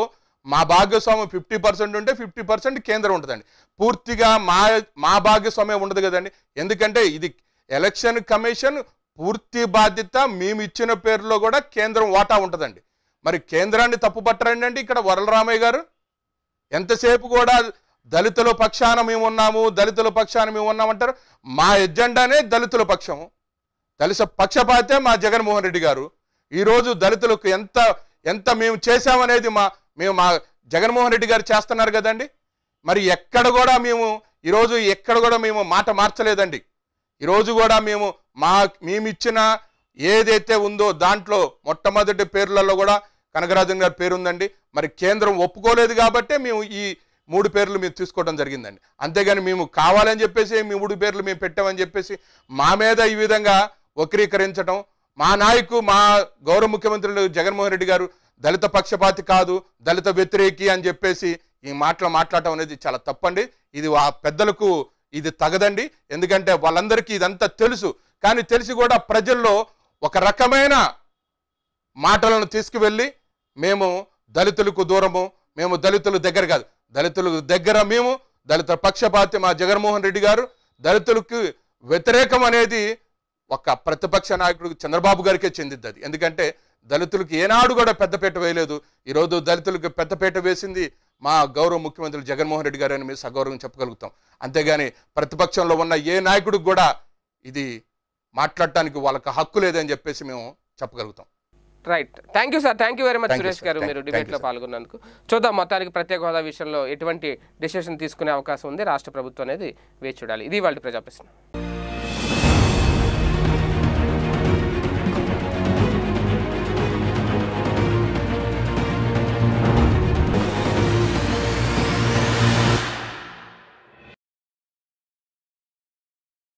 మా భాగస్వామ్యం ఫిఫ్టీ పర్సెంట్ ఉంటే ఫిఫ్టీ పర్సెంట్ కేంద్రం ఉంటుందండి పూర్తిగా మా మా భాగస్వామ్యం ఉండదు కదండి ఎందుకంటే ఇది ఎలక్షన్ కమిషన్ పూర్తి బాధ్యత మేము ఇచ్చిన పేరులో కూడా కేంద్రం వాటా ఉంటుందండి మరి కేంద్రాన్ని తప్పుపట్టరండి అండి ఇక్కడ వరలరామయ్య గారు ఎంతసేపు కూడా దళితుల పక్షాన మేము ఉన్నాము దళితుల పక్షాన మేము ఉన్నామంటారు మా ఎజెండానే దళితుల పక్షము దళిత పక్షపాతే మా జగన్మోహన్ రెడ్డి గారు ఈరోజు దళితులకు ఎంత ఎంత మేము చేశామనేది మా మేము మా జగన్మోహన్ రెడ్డి గారు చేస్తున్నారు కదండి మరి ఎక్కడ కూడా మేము ఈరోజు ఎక్కడ కూడా మేము మాట మార్చలేదండి ఈరోజు కూడా మేము మా మేమిచ్చిన ఏదైతే ఉందో దాంట్లో మొట్టమొదటి పేర్లలో కూడా కనకరాజన్ గారి పేరు ఉందండి మరి కేంద్రం ఒప్పుకోలేదు కాబట్టే మేము ఈ మూడు పేర్లు మేము తీసుకోవడం జరిగిందండి అంతేగాని మేము కావాలని చెప్పేసి మీ మూడు పేర్లు మేము పెట్టామని చెప్పేసి మా మీద ఈ విధంగా వక్రీకరించడం మా నాయకు మా గౌరవ ముఖ్యమంత్రులు జగన్మోహన్ రెడ్డి గారు దళిత పక్షపాతి కాదు దళిత వ్యతిరేకి అని చెప్పేసి ఈ మాటలు మాట్లాడటం అనేది చాలా తప్పండి ఇది ఆ పెద్దలకు ఇది తగదండి ఎందుకంటే వాళ్ళందరికీ ఇదంతా తెలుసు కానీ తెలిసి కూడా ప్రజల్లో ఒక రకమైన మాటలను తీసుకువెళ్ళి మేము దళితులకు దూరము మేము దళితుల దగ్గర కాదు దళితుల దగ్గర మేము దళిత పక్షపాతి మా జగన్మోహన్ రెడ్డి గారు దళితులకు వ్యతిరేకం అనేది ఒక ప్రతిపక్ష నాయకుడు చంద్రబాబు గారికే చెందిద్ది ఎందుకంటే దళితులకు ఏనాడు కూడా పెద్దపేట వేయలేదు ఈరోజు దళితులకు పెద్దపేట వేసింది మా గౌరవ ముఖ్యమంత్రి జగన్మోహన్ రెడ్డి గారు అని మేము సగౌరవం చెప్పగలుగుతాం అంతేగాని ప్రతిపక్షంలో ఉన్న ఏ నాయకుడికి కూడా ఇది మాట్లాడటానికి వాళ్ళకి హక్కు లేదని చెప్పేసి మేము చెప్పగలుగుతాం right thank you sir thank you very much Suresh గారు మీరు డిబేట్లో పాల్గొన్నందుకు చూద్దాం మొత్తానికి ప్రత్యేక హోదా విషయంలో ఎటువంటి డిసిషన్ తీసుకునే అవకాశం ఉంది రాష్ట్ర ప్రభుత్వం అనేది వేచి చూడాలి ఇది వాళ్ళ ప్రజాప్రశ్న